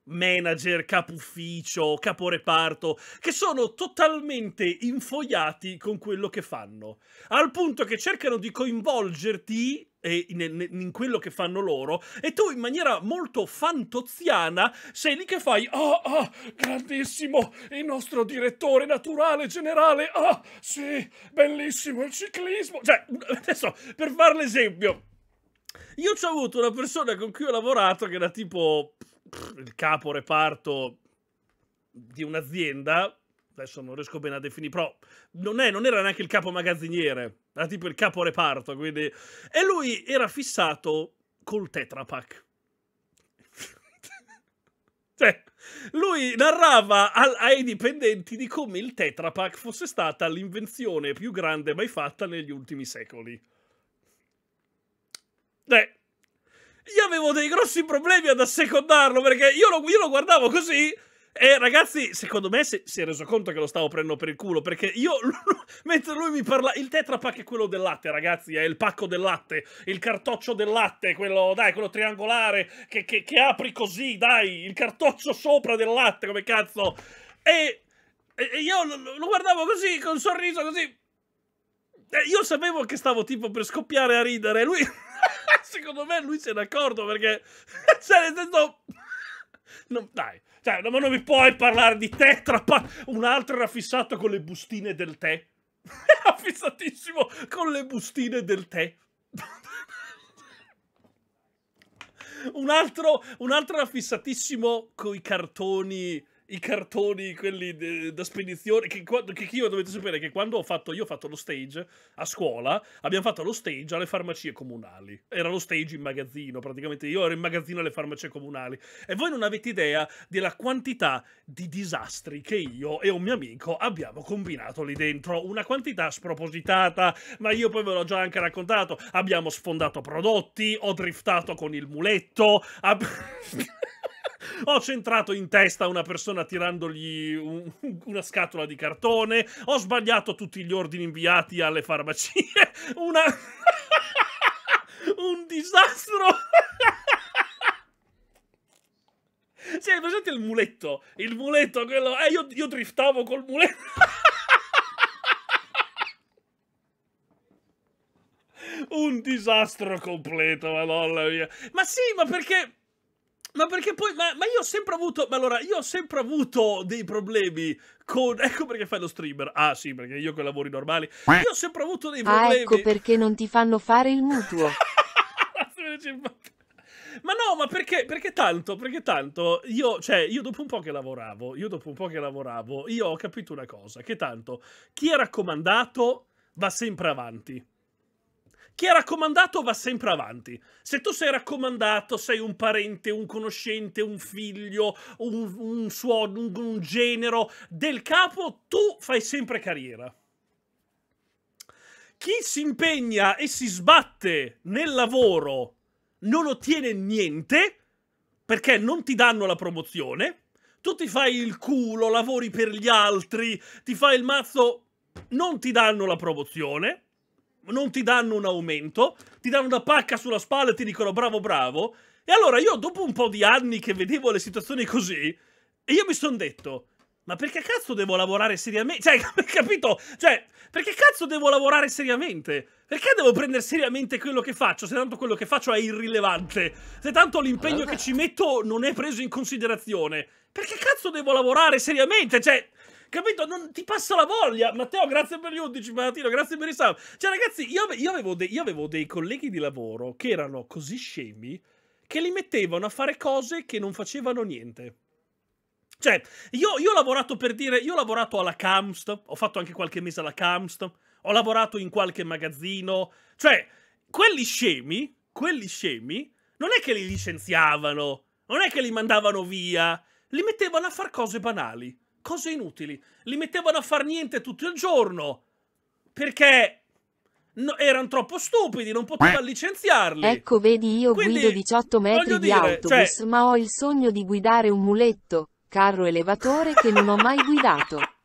manager, capo ufficio, capo reparto, che sono totalmente infogliati con quello che fanno, al punto che cercano di coinvolgerti in, in, quello che fanno loro e tu in maniera molto fantoziana sei lì che fai ah oh, oh, grandissimo il nostro direttore naturale generale ah oh, sì bellissimo il ciclismo cioè adesso per fare l'esempio io ci ho avuto una persona con cui ho lavorato che era tipo il capo reparto di un'azienda adesso non riesco bene a definire però non, è, non era neanche il capo magazziniere era tipo il capo reparto, quindi... E lui era fissato col tetrapack. cioè, lui narrava al, ai dipendenti di come il tetrapack fosse stata l'invenzione più grande mai fatta negli ultimi secoli. Cioè, io avevo dei grossi problemi ad assecondarlo perché io lo, io lo guardavo così e eh, ragazzi, secondo me si, si, è reso conto che lo stavo prendendo per il culo, perché io, mentre lui mi parla, il tetrapack è quello del latte, ragazzi, è il pacco del latte, il cartoccio del latte, quello, dai, quello triangolare, che, che, che apri così, dai, il cartoccio sopra del latte, come cazzo. E, e io lo guardavo così, con un sorriso così, eh, io sapevo che stavo tipo per scoppiare a ridere. Lui, secondo me, lui se n'è accorto perché. cioè, nel senso. No, dai, cioè, ma non mi puoi parlare di tè tra un altro era fissato con le bustine del tè. era fissatissimo con le bustine del tè. un, altro, un altro era fissatissimo con i cartoni i cartoni, quelli de, da spedizione. Che, che io dovete sapere che quando ho fatto, io ho fatto lo stage a scuola, abbiamo fatto lo stage alle farmacie comunali. Era lo stage in magazzino, praticamente io ero in magazzino alle farmacie comunali. E voi non avete idea della quantità di disastri che io e un mio amico abbiamo combinato lì dentro. Una quantità spropositata, ma io poi ve l'ho già anche raccontato. Abbiamo sfondato prodotti, ho driftato con il muletto. Ab- ho centrato in testa una persona tirandogli un, una scatola di cartone, ho sbagliato tutti gli ordini inviati alle farmacie, una... un disastro! Sì, hai presente il muletto? Il muletto, quello... Eh, io, io driftavo col muletto... un disastro completo, madonna mia. Ma sì, ma perché ma perché poi, ma, ma, io ho sempre avuto, ma allora, io ho sempre avuto dei problemi con, ecco perché fai lo streamer, ah sì, perché io con i lavori normali, io ho sempre avuto dei problemi. Ah, ecco perché non ti fanno fare il mutuo. ma no, ma perché, perché tanto, perché tanto, io, cioè, io dopo un po' che lavoravo, io dopo un po' che lavoravo, io ho capito una cosa, che tanto, chi è raccomandato va sempre avanti. Chi è raccomandato va sempre avanti. Se tu sei raccomandato, sei un parente, un conoscente, un figlio, un, un suono, un, un genero del capo, tu fai sempre carriera chi si impegna e si sbatte nel lavoro non ottiene niente perché non ti danno la promozione. Tu ti fai il culo, lavori per gli altri, ti fai il mazzo, non ti danno la promozione non ti danno un aumento, ti danno una pacca sulla spalla e ti dicono bravo bravo. E allora io dopo un po' di anni che vedevo le situazioni così, io mi sono detto, ma perché cazzo devo lavorare seriamente? Cioè, capito? Cioè, perché cazzo devo lavorare seriamente? Perché devo prendere seriamente quello che faccio? Se tanto quello che faccio è irrilevante, se tanto l'impegno che ci metto non è preso in considerazione, perché cazzo devo lavorare seriamente? Cioè, Capito? Non ti passa la voglia. Matteo, grazie per gli 11, Mattino, grazie per i sub. Cioè, ragazzi, io, io, avevo dei, io avevo dei colleghi di lavoro che erano così scemi che li mettevano a fare cose che non facevano niente. Cioè, io, io, ho lavorato per dire, io ho lavorato alla Camst, ho fatto anche qualche mese alla Camst, ho lavorato in qualche magazzino. Cioè, quelli scemi, quelli scemi, non è che li licenziavano, non è che li mandavano via, li mettevano a fare cose banali cose inutili. Li mettevano a far niente tutto il giorno perché no, erano troppo stupidi, non poteva licenziarli. Ecco, vedi, io Quindi, guido 18 metri di dire, autobus, cioè... ma ho il sogno di guidare un muletto, carro elevatore che non ho mai guidato.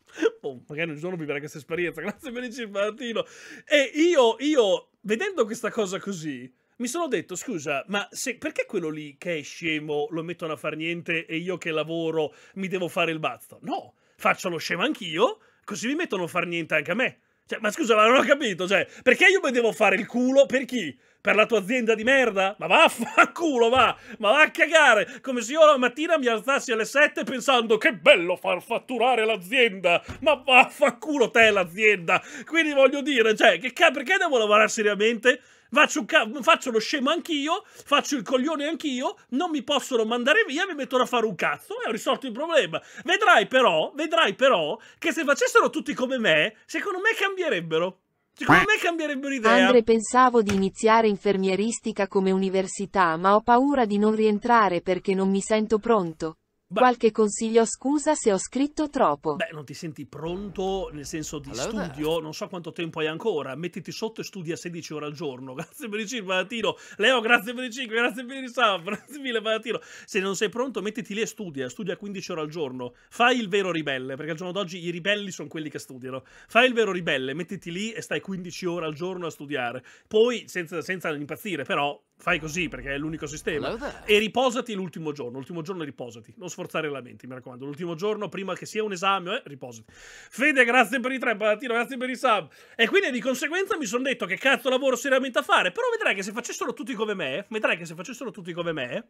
Oh, magari un giorno vivrà questa esperienza, grazie per il Martino. E io, io, vedendo questa cosa così, mi sono detto, scusa, ma se, perché quello lì che è scemo lo mettono a far niente e io che lavoro mi devo fare il bazzo? No, faccio lo scemo anch'io, così mi mettono a far niente anche a me. Cioè, ma scusa, ma non ho capito, cioè, perché io mi devo fare il culo per chi? Per la tua azienda di merda? Ma vaffanculo, va! Ma va a cagare! Come se io la mattina mi alzassi alle 7 pensando che bello far fatturare l'azienda! Ma vaffanculo te l'azienda! Quindi voglio dire, cioè, che perché devo lavorare seriamente faccio, faccio lo scemo anch'io, faccio il coglione anch'io, non mi possono mandare via, mi mettono a fare un cazzo e ho risolto il problema. Vedrai però, vedrai però, che se facessero tutti come me, secondo me cambierebbero. Secondo me cambierebbero idea. Andre pensavo di iniziare infermieristica come università, ma ho paura di non rientrare perché non mi sento pronto. But, Qualche consiglio, scusa se ho scritto troppo. Beh, non ti senti pronto nel senso di Hello studio, there. non so quanto tempo hai ancora. Mettiti sotto e studia 16 ore al giorno. Grazie per il 5, Valentino. Leo, grazie per il 5, grazie per il sub, grazie mille, Valentino. Se non sei pronto, mettiti lì e studia, studia 15 ore al giorno. Fai il vero ribelle, perché al giorno d'oggi i ribelli sono quelli che studiano. Fai il vero ribelle, mettiti lì e stai 15 ore al giorno a studiare. Poi, senza, senza impazzire, però, fai così perché è l'unico sistema. E riposati l'ultimo giorno. L'ultimo giorno riposati. Non sforzare la mente, mi raccomando. L'ultimo giorno, prima che sia un esame, eh, riposati. Fede, grazie per i tre, Palatino, grazie per i sub. E quindi di conseguenza mi sono detto che cazzo lavoro seriamente a fare. Però vedrai che se facessero tutti come me, vedrai che se facessero tutti come me,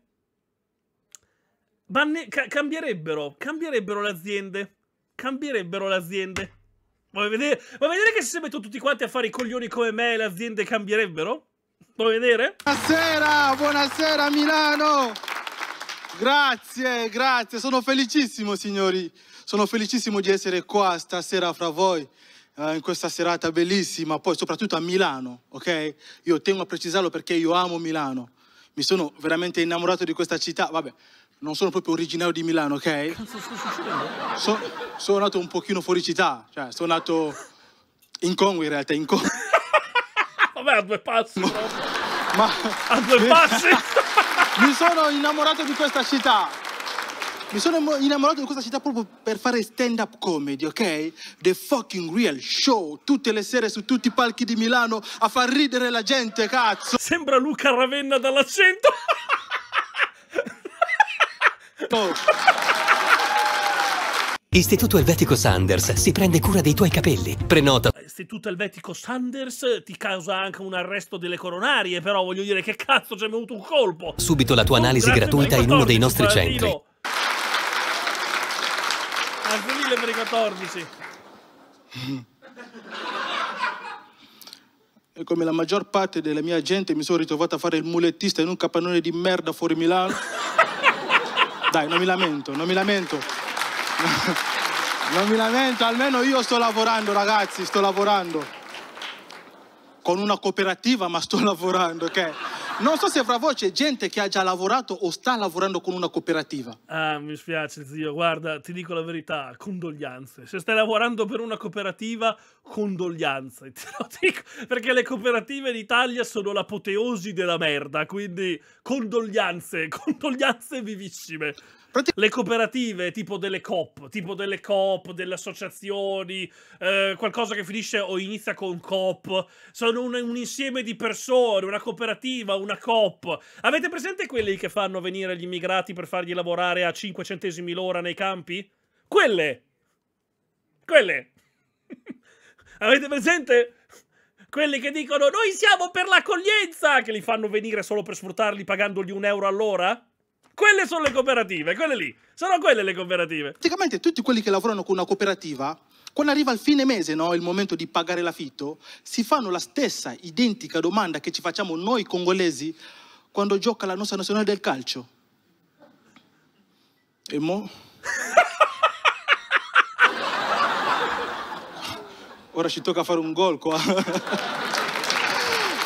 banne- ca cambierebbero, cambierebbero le aziende. Cambierebbero le aziende. Vuoi vedere, vuoi vedere che se si mettono tutti quanti a fare i coglioni come me le aziende cambierebbero? Può vedere? Buonasera, buonasera Milano! Grazie, grazie, sono felicissimo signori, sono felicissimo di essere qua stasera fra voi, eh, in questa serata bellissima, poi soprattutto a Milano, ok? Io tengo a precisarlo perché io amo Milano, mi sono veramente innamorato di questa città, vabbè, non sono proprio originario di Milano, ok? So, sono nato un pochino fuori città, cioè sono nato in Congo in realtà, in Congo. Vabbè, a due passi. Ma, ma a due passi? mi sono innamorato di questa città. Mi sono innamorato di questa città proprio per fare stand-up comedy, ok? The fucking real show. Tutte le sere su tutti i palchi di Milano a far ridere la gente, cazzo. Sembra Luca Ravenna dall'accento. no. Istituto Elvetico Sanders si prende cura dei tuoi capelli. Prenota. Istituto Elvetico Sanders ti causa anche un arresto delle coronarie, però voglio dire che cazzo c'è venuto un colpo. Subito la tua oh, analisi gratuita in uno dei nostri centri. Anche mille per i 14. E come la maggior parte della mia gente mi sono ritrovato a fare il mulettista in un capannone di merda fuori Milano. Dai, non mi lamento, non mi lamento. Non mi lamento, almeno io sto lavorando ragazzi, sto lavorando. Con una cooperativa, ma sto lavorando, ok? Non so se fra voi c'è gente che ha già lavorato o sta lavorando con una cooperativa. Ah, mi spiace, zio. Guarda, ti dico la verità: condoglianze. Se stai lavorando per una cooperativa, condoglianze. Te lo dico perché le cooperative in Italia sono l'apoteosi della merda. Quindi, condoglianze, condoglianze vivissime le cooperative tipo delle COP, tipo delle COP, delle associazioni, eh, qualcosa che finisce o inizia con COP, sono un, un insieme di persone, una cooperativa, una COP. Avete presente quelli che fanno venire gli immigrati per fargli lavorare a 5 centesimi l'ora nei campi? Quelle! Quelle! Avete presente? quelli che dicono noi siamo per l'accoglienza, che li fanno venire solo per sfruttarli pagandogli un euro all'ora? Quelle sono le cooperative, quelle lì. Sono quelle le cooperative. Praticamente tutti quelli che lavorano con una cooperativa, quando arriva il fine mese, no, il momento di pagare l'affitto, si fanno la stessa identica domanda che ci facciamo noi congolesi quando gioca la nostra nazionale del calcio. E mo? Ora ci tocca fare un gol qua.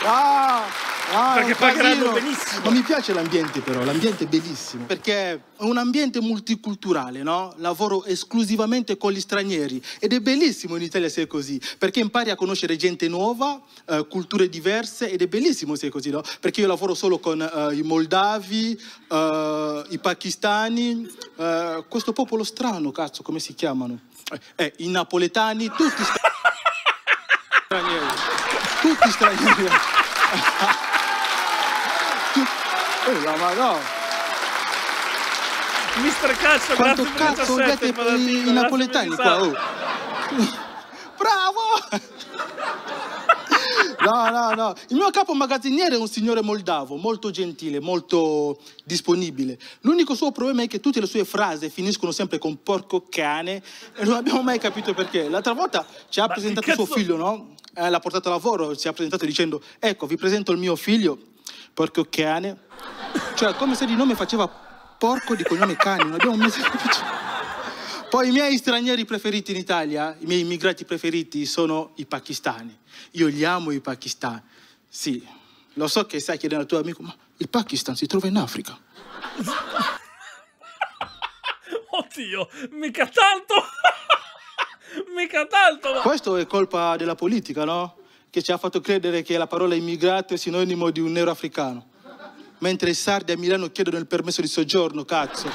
ah! Ah, perché pagheranno benissimo. Ma mi piace l'ambiente però, l'ambiente è bellissimo. Perché è un ambiente multiculturale, no? Lavoro esclusivamente con gli stranieri ed è bellissimo in Italia se è così, perché impari a conoscere gente nuova, eh, culture diverse ed è bellissimo se è così, no? Perché io lavoro solo con eh, i moldavi, eh, i pakistani, eh, questo popolo strano, cazzo, come si chiamano? Eh, eh, i napoletani, tutti stranieri. Tutti stranieri. Oh, la madonna. Mister Cazzo, Quanto cazzo odiate i, i napoletani qua? Oh. Bravo! No, no, no. Il mio capo magazziniere è un signore moldavo, molto gentile, molto disponibile. L'unico suo problema è che tutte le sue frasi finiscono sempre con porco cane e non abbiamo mai capito perché. L'altra volta ci ha Ma presentato suo figlio, no? Eh, l'ha portato a lavoro, ci ha presentato dicendo, ecco, vi presento il mio figlio porco cane. Cioè, come se di nome faceva porco di cognome cane, non abbiamo messo capisci. Poi i miei stranieri preferiti in Italia, i miei immigrati preferiti sono i pakistani. Io li amo i pakistani. Sì, lo so che stai chiedendo al tuo amico, ma il Pakistan si trova in Africa. Oddio, mica tanto! mica tanto! Ma... Questo è colpa della politica, no? che ci ha fatto credere che la parola immigrato è sinonimo di un nero africano. Mentre i sardi a Milano chiedono il permesso di soggiorno, cazzo.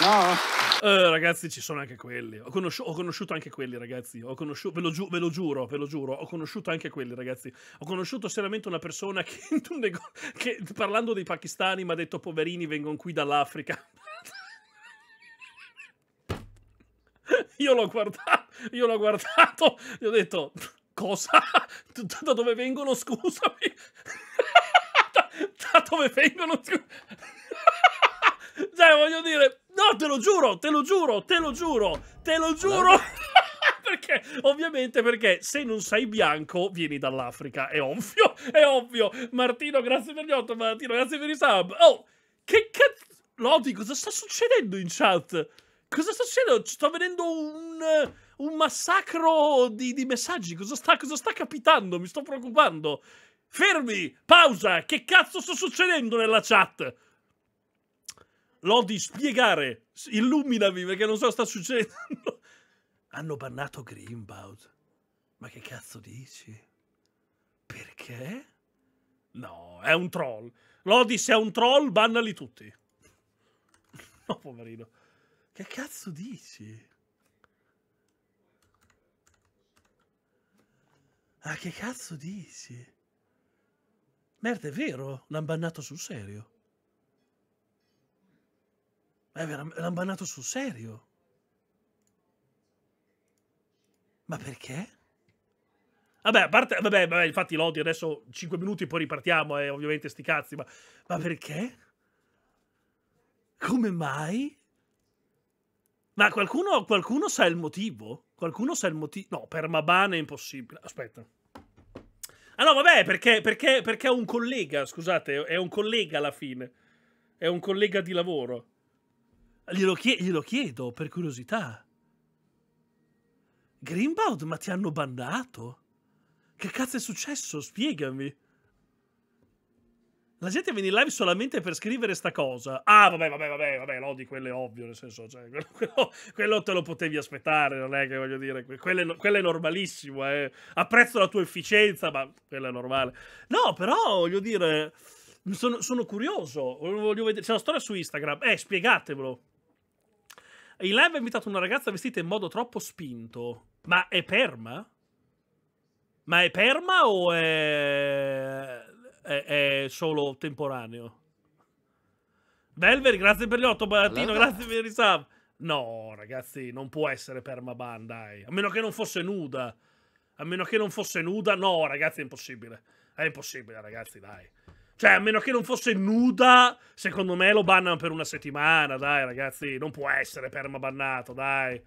No. Eh, ragazzi, ci sono anche quelli. Ho, conosci ho conosciuto anche quelli, ragazzi. ve, lo ve lo giuro, ve lo giuro. Ho conosciuto anche quelli, ragazzi. Ho conosciuto seriamente una persona che, che parlando dei pakistani, mi ha detto: Poverini, vengono qui dall'Africa. Io l'ho guardato, io l'ho guardato, gli ho detto, cosa? Da dove vengono, scusami? Da, da dove vengono, scusami? Cioè, voglio dire, no, te lo giuro, te lo giuro, te lo giuro, te lo giuro. perché, ovviamente, perché se non sei bianco, vieni dall'Africa, è ovvio, è ovvio. Martino, grazie per gli otto, Martino, grazie per i sub. Oh, che cazzo... Lodi, cosa sta succedendo in chat? Cosa sta succedendo? Sto vedendo un, un massacro di, di messaggi. Cosa sta, cosa sta capitando? Mi sto preoccupando. Fermi! Pausa! Che cazzo sta succedendo nella chat? Lodi, spiegare. Illuminami perché non so cosa sta succedendo. Hanno bannato Greenbaud. Ma che cazzo dici? Perché? No, è un troll. Lodi, se è un troll, bannali tutti. No, poverino. Che cazzo dici? Ah, che cazzo dici? Merda, è vero, l'hanno bannato sul serio. È vero, l'hanno bannato sul serio. Ma perché? Vabbè, a parte, vabbè, vabbè, infatti l'odio adesso 5 minuti poi ripartiamo, eh, ovviamente sti cazzi, ma, ma perché? Come mai? Ma qualcuno, qualcuno sa il motivo? Qualcuno sa il motivo? No, per Mabane è impossibile. Aspetta. Ah no, vabbè, perché, perché, perché è un collega, scusate, è un collega alla fine. È un collega di lavoro. Glielo, chie glielo chiedo, per curiosità. Greenbaud, ma ti hanno bandato? Che cazzo è successo? Spiegami. La gente viene in live solamente per scrivere sta cosa. Ah, vabbè, vabbè, vabbè, vabbè, l'odi quello è ovvio, nel senso, cioè, quello, quello, quello, te lo potevi aspettare, non è che voglio dire, quello è, quello è normalissimo, eh. apprezzo la tua efficienza, ma quello è normale. No, però, voglio dire, sono, sono curioso, voglio vedere, c'è una storia su Instagram, eh, spiegatevelo. In live ha invitato una ragazza vestita in modo troppo spinto, ma è perma? Ma è perma o è è, è solo temporaneo. Belver, grazie per gli 8, Battino, grazie per i sub. No, ragazzi, non può essere permaban, dai. A meno che non fosse nuda. A meno che non fosse nuda, no, ragazzi, è impossibile. È impossibile, ragazzi, dai. Cioè, a meno che non fosse nuda, secondo me lo bannano per una settimana, dai, ragazzi. Non può essere permabannato, dai.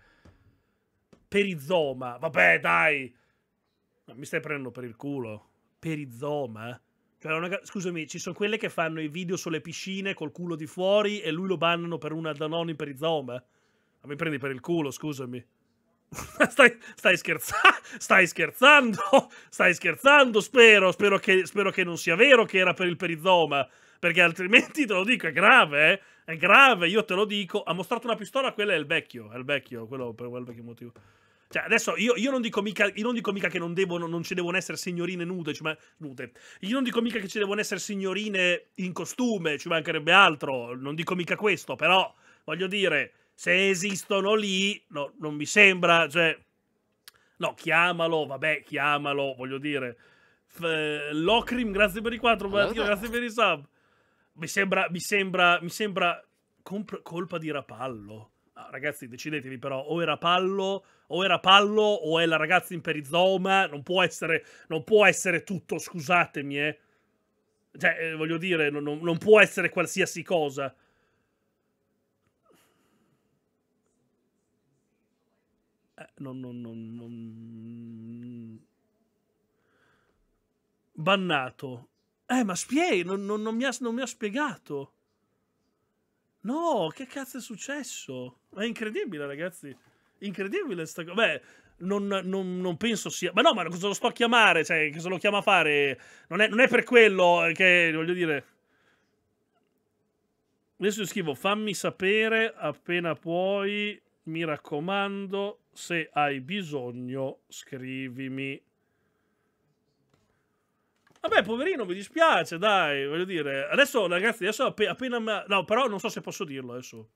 Perizoma, vabbè, dai. mi stai prendendo per il culo. Perizoma? Eh. Cioè una... Scusami, ci sono quelle che fanno i video sulle piscine col culo di fuori e lui lo bannano per una Danone per i zombie. Eh. Ma mi prendi per il culo, scusami. Stai, stai, scherza stai, scherzando, stai scherzando, spero, spero che, spero che, non sia vero che era per il perizoma, perché altrimenti te lo dico, è grave, eh? è grave, io te lo dico, ha mostrato una pistola, quello è il vecchio, è il vecchio, quello per quel vecchio motivo. Cioè, adesso io, io, non dico mica, io non dico mica che non, devono, non ci devono essere signorine nude, cioè, nude. Io non dico mica che ci devono essere signorine in costume, ci mancherebbe altro. Non dico mica questo, però voglio dire, se esistono lì, no, non mi sembra, cioè... No, chiamalo, vabbè, chiamalo, voglio dire. F- Locrim, grazie per i quattro, Matteo, grazie per i sub. Mi sembra, mi sembra, mi sembra colpa di Rapallo. Ah, ragazzi, decidetevi però, o era Rapallo o era Pallo o è la ragazza in perizoma, non può essere, non può essere tutto, scusatemi, eh. Cioè, eh, voglio dire, non, non, non può essere qualsiasi cosa. Eh, non, non, non, non... Bannato. Eh, ma spiei, non, non, non, mi ha, non mi ha spiegato. No, che cazzo è successo? È incredibile, ragazzi. Incredibile sta cosa. Beh, non, non, non, penso sia. Ma no, ma cosa lo sto a chiamare? Cioè, cosa lo chiama a fare? Non è, non è per quello eh, che voglio dire. Adesso scrivo, fammi sapere appena puoi. Mi raccomando, se hai bisogno, scrivimi. Vabbè, poverino, mi dispiace, dai, voglio dire. Adesso, ragazzi, adesso appena... No, però non so se posso dirlo adesso.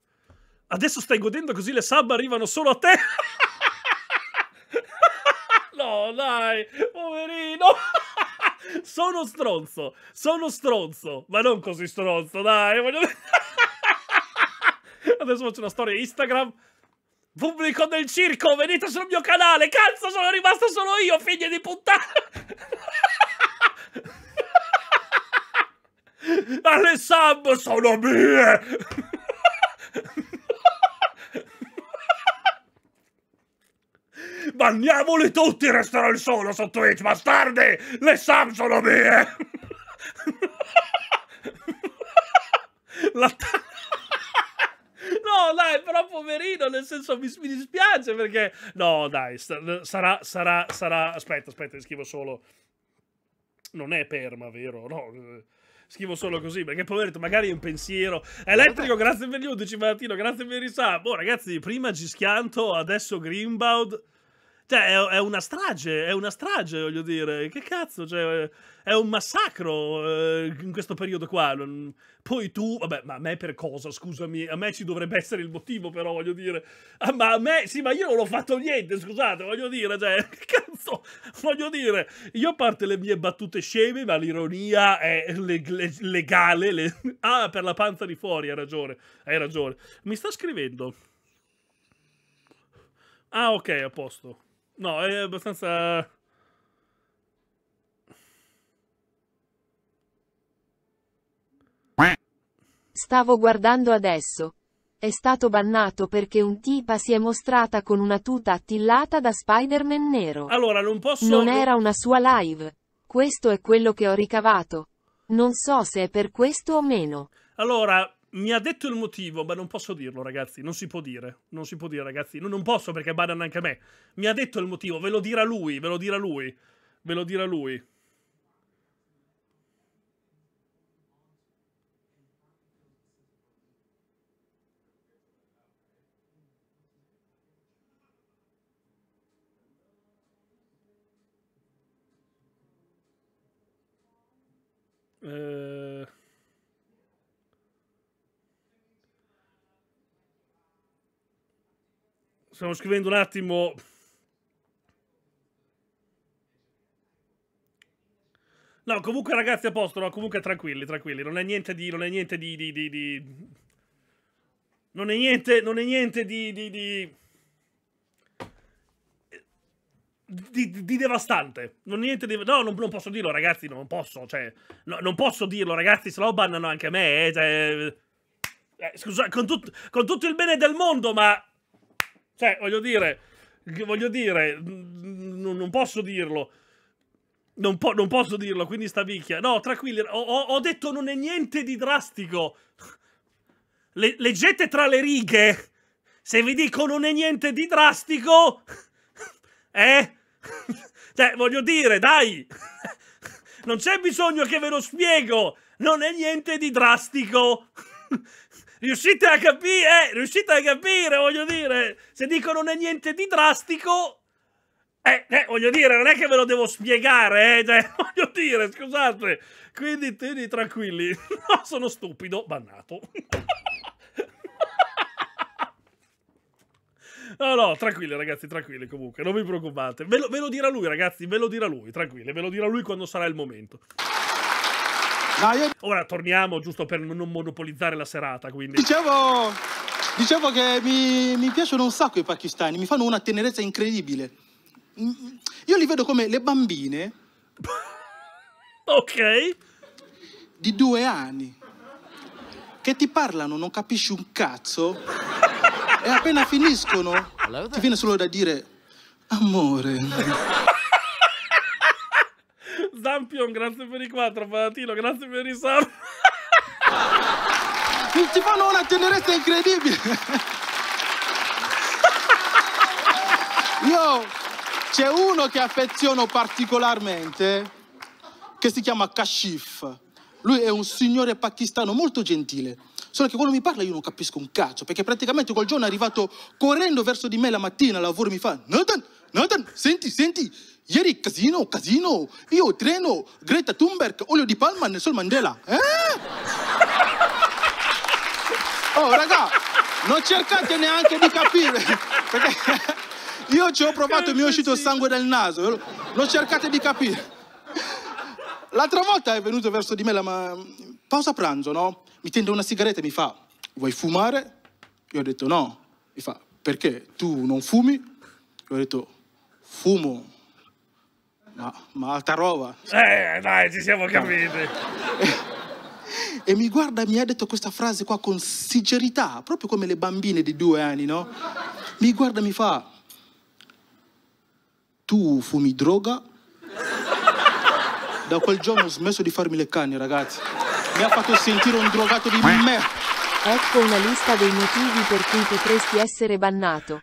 Adesso stai godendo così le sub arrivano solo a te. no, dai, poverino. sono stronzo, sono stronzo, ma non così stronzo, dai. Voglio... Adesso faccio una storia Instagram. Pubblico del circo, venite sul mio canale. Cazzo, sono rimasto solo io, figli di puttana. Alle sub sono mie. Banniamoli tutti, resterò il solo su Twitch, bastardi! Le Sam sono mie! La No, dai, però poverino, nel senso mi, mi dispiace perché... No, dai, sarà, sarà, sarà... Aspetta, aspetta, scrivo solo... Non è perma, vero? No, eh, scrivo solo così perché poveretto magari è un pensiero elettrico grazie per gli 11 Martino grazie per i sub Boh, ragazzi prima Gischianto adesso Greenbaud cioè, è, è, una strage, è una strage, voglio dire. Che cazzo, cioè, è un massacro eh, in questo periodo qua. Poi tu, vabbè, ma a me per cosa, scusami? A me ci dovrebbe essere il motivo, però, voglio dire. Ah, ma a me, sì, ma io non ho fatto niente, scusate, voglio dire, cioè, che cazzo, voglio dire. Io a parte le mie battute sceme, ma l'ironia è le, legale. Le... Ah, per la panza di fuori, hai ragione, hai ragione. Mi sta scrivendo... Ah, ok, a posto. No, è abbastanza... Stavo guardando adesso. È stato bannato perché un tipa si è mostrata con una tuta attillata da Spider-Man nero. Allora, non posso... Non era una sua live. Questo è quello che ho ricavato. Non so se è per questo o meno. Allora, mi ha detto il motivo, ma non posso dirlo, ragazzi. Non si può dire. Non si può dire, ragazzi. Non, non posso perché badano anche a me. Mi ha detto il motivo, ve lo dirà lui, ve lo dirà lui. Ve lo dirà lui. Eh... Stiamo scrivendo un attimo. No, comunque ragazzi a posto, no, comunque tranquilli, tranquilli, non è niente di, non è niente di, di, di, di... Non è niente, non è niente di, di, di... Di, di devastante. Non è niente di... No, non, non, posso dirlo ragazzi, non posso, cioè... No, non posso dirlo ragazzi, se no bannano anche me, eh, cioè... eh scusa, con, tut, con tutto il bene del mondo, ma... Cioè, voglio dire, voglio dire, non posso dirlo. Non, po non, posso dirlo, quindi sta vecchia. No, tranquilli, ho, ho, detto non è niente di drastico. Le leggete tra le righe. Se vi dico non è niente di drastico... Eh? Cioè, voglio dire, dai! Non c'è bisogno che ve lo spiego! Non è niente di drastico! Riuscite a capire? Eh? Riuscite a capire, voglio dire. Se dico non è niente di drastico... Eh, eh, voglio dire, non è che ve lo devo spiegare, eh, cioè, voglio dire, scusate. Quindi tieni tranquilli. No, sono stupido, bannato. No, no, tranquilli ragazzi, tranquilli comunque, non vi preoccupate. Ve lo, ve lo dirà lui ragazzi, ve lo dirà lui, tranquilli, ve lo dirà lui quando sarà il momento io... Ora torniamo giusto per non monopolizzare la serata, quindi. Dicevo, dicevo che mi, mi piacciono un sacco i pakistani, mi fanno una tenerezza incredibile. Mm, mm, io li vedo come le bambine. ok. Di due anni. Che ti parlano, non capisci un cazzo. e appena finiscono, ti viene solo da dire, amore. Zampion, grazie per i quattro. Palatino, grazie per i sub. Ci fanno una tenerezza incredibile. Io c'è uno che affeziono particolarmente che si chiama Kashif. Lui è un signore pakistano molto gentile. Solo che quando mi parla io non capisco un cazzo, perché praticamente quel giorno è arrivato correndo verso di me la mattina al lavoro e mi fa Nathan, Nathan, senti, senti, ieri casino, casino, io treno Greta Thunberg, olio di palma, Nelson Mandela. Eh? Oh, raga, non cercate neanche di capire, perché io ci ho provato e mi è uscito il sangue dal naso, non cercate di capire. L'altra volta è venuto verso di me la ma... pausa pranzo, no? mi tende una sigaretta e mi fa, vuoi fumare? Io ho detto no. Mi fa, perché tu non fumi? Io ho detto, fumo. Ma, ma altra roba. Eh, dai, ci siamo capiti. E, mi guarda mi ha detto questa frase qua con sincerità, proprio come le bambine di due anni, no? Mi guarda e mi fa, tu fumi droga? Da quel giorno ho smesso di farmi le canne, ragazzi mi ha fatto sentire un drogato di merda. Ecco una lista dei motivi per cui potresti essere bannato.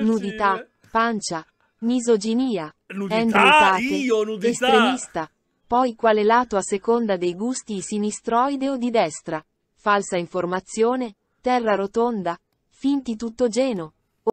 Nudità, pancia, misoginia, nudità, ah, io, nudità. estremista. Poi quale lato a seconda dei gusti sinistroide o di destra? Falsa informazione, terra rotonda, finti tutto geno,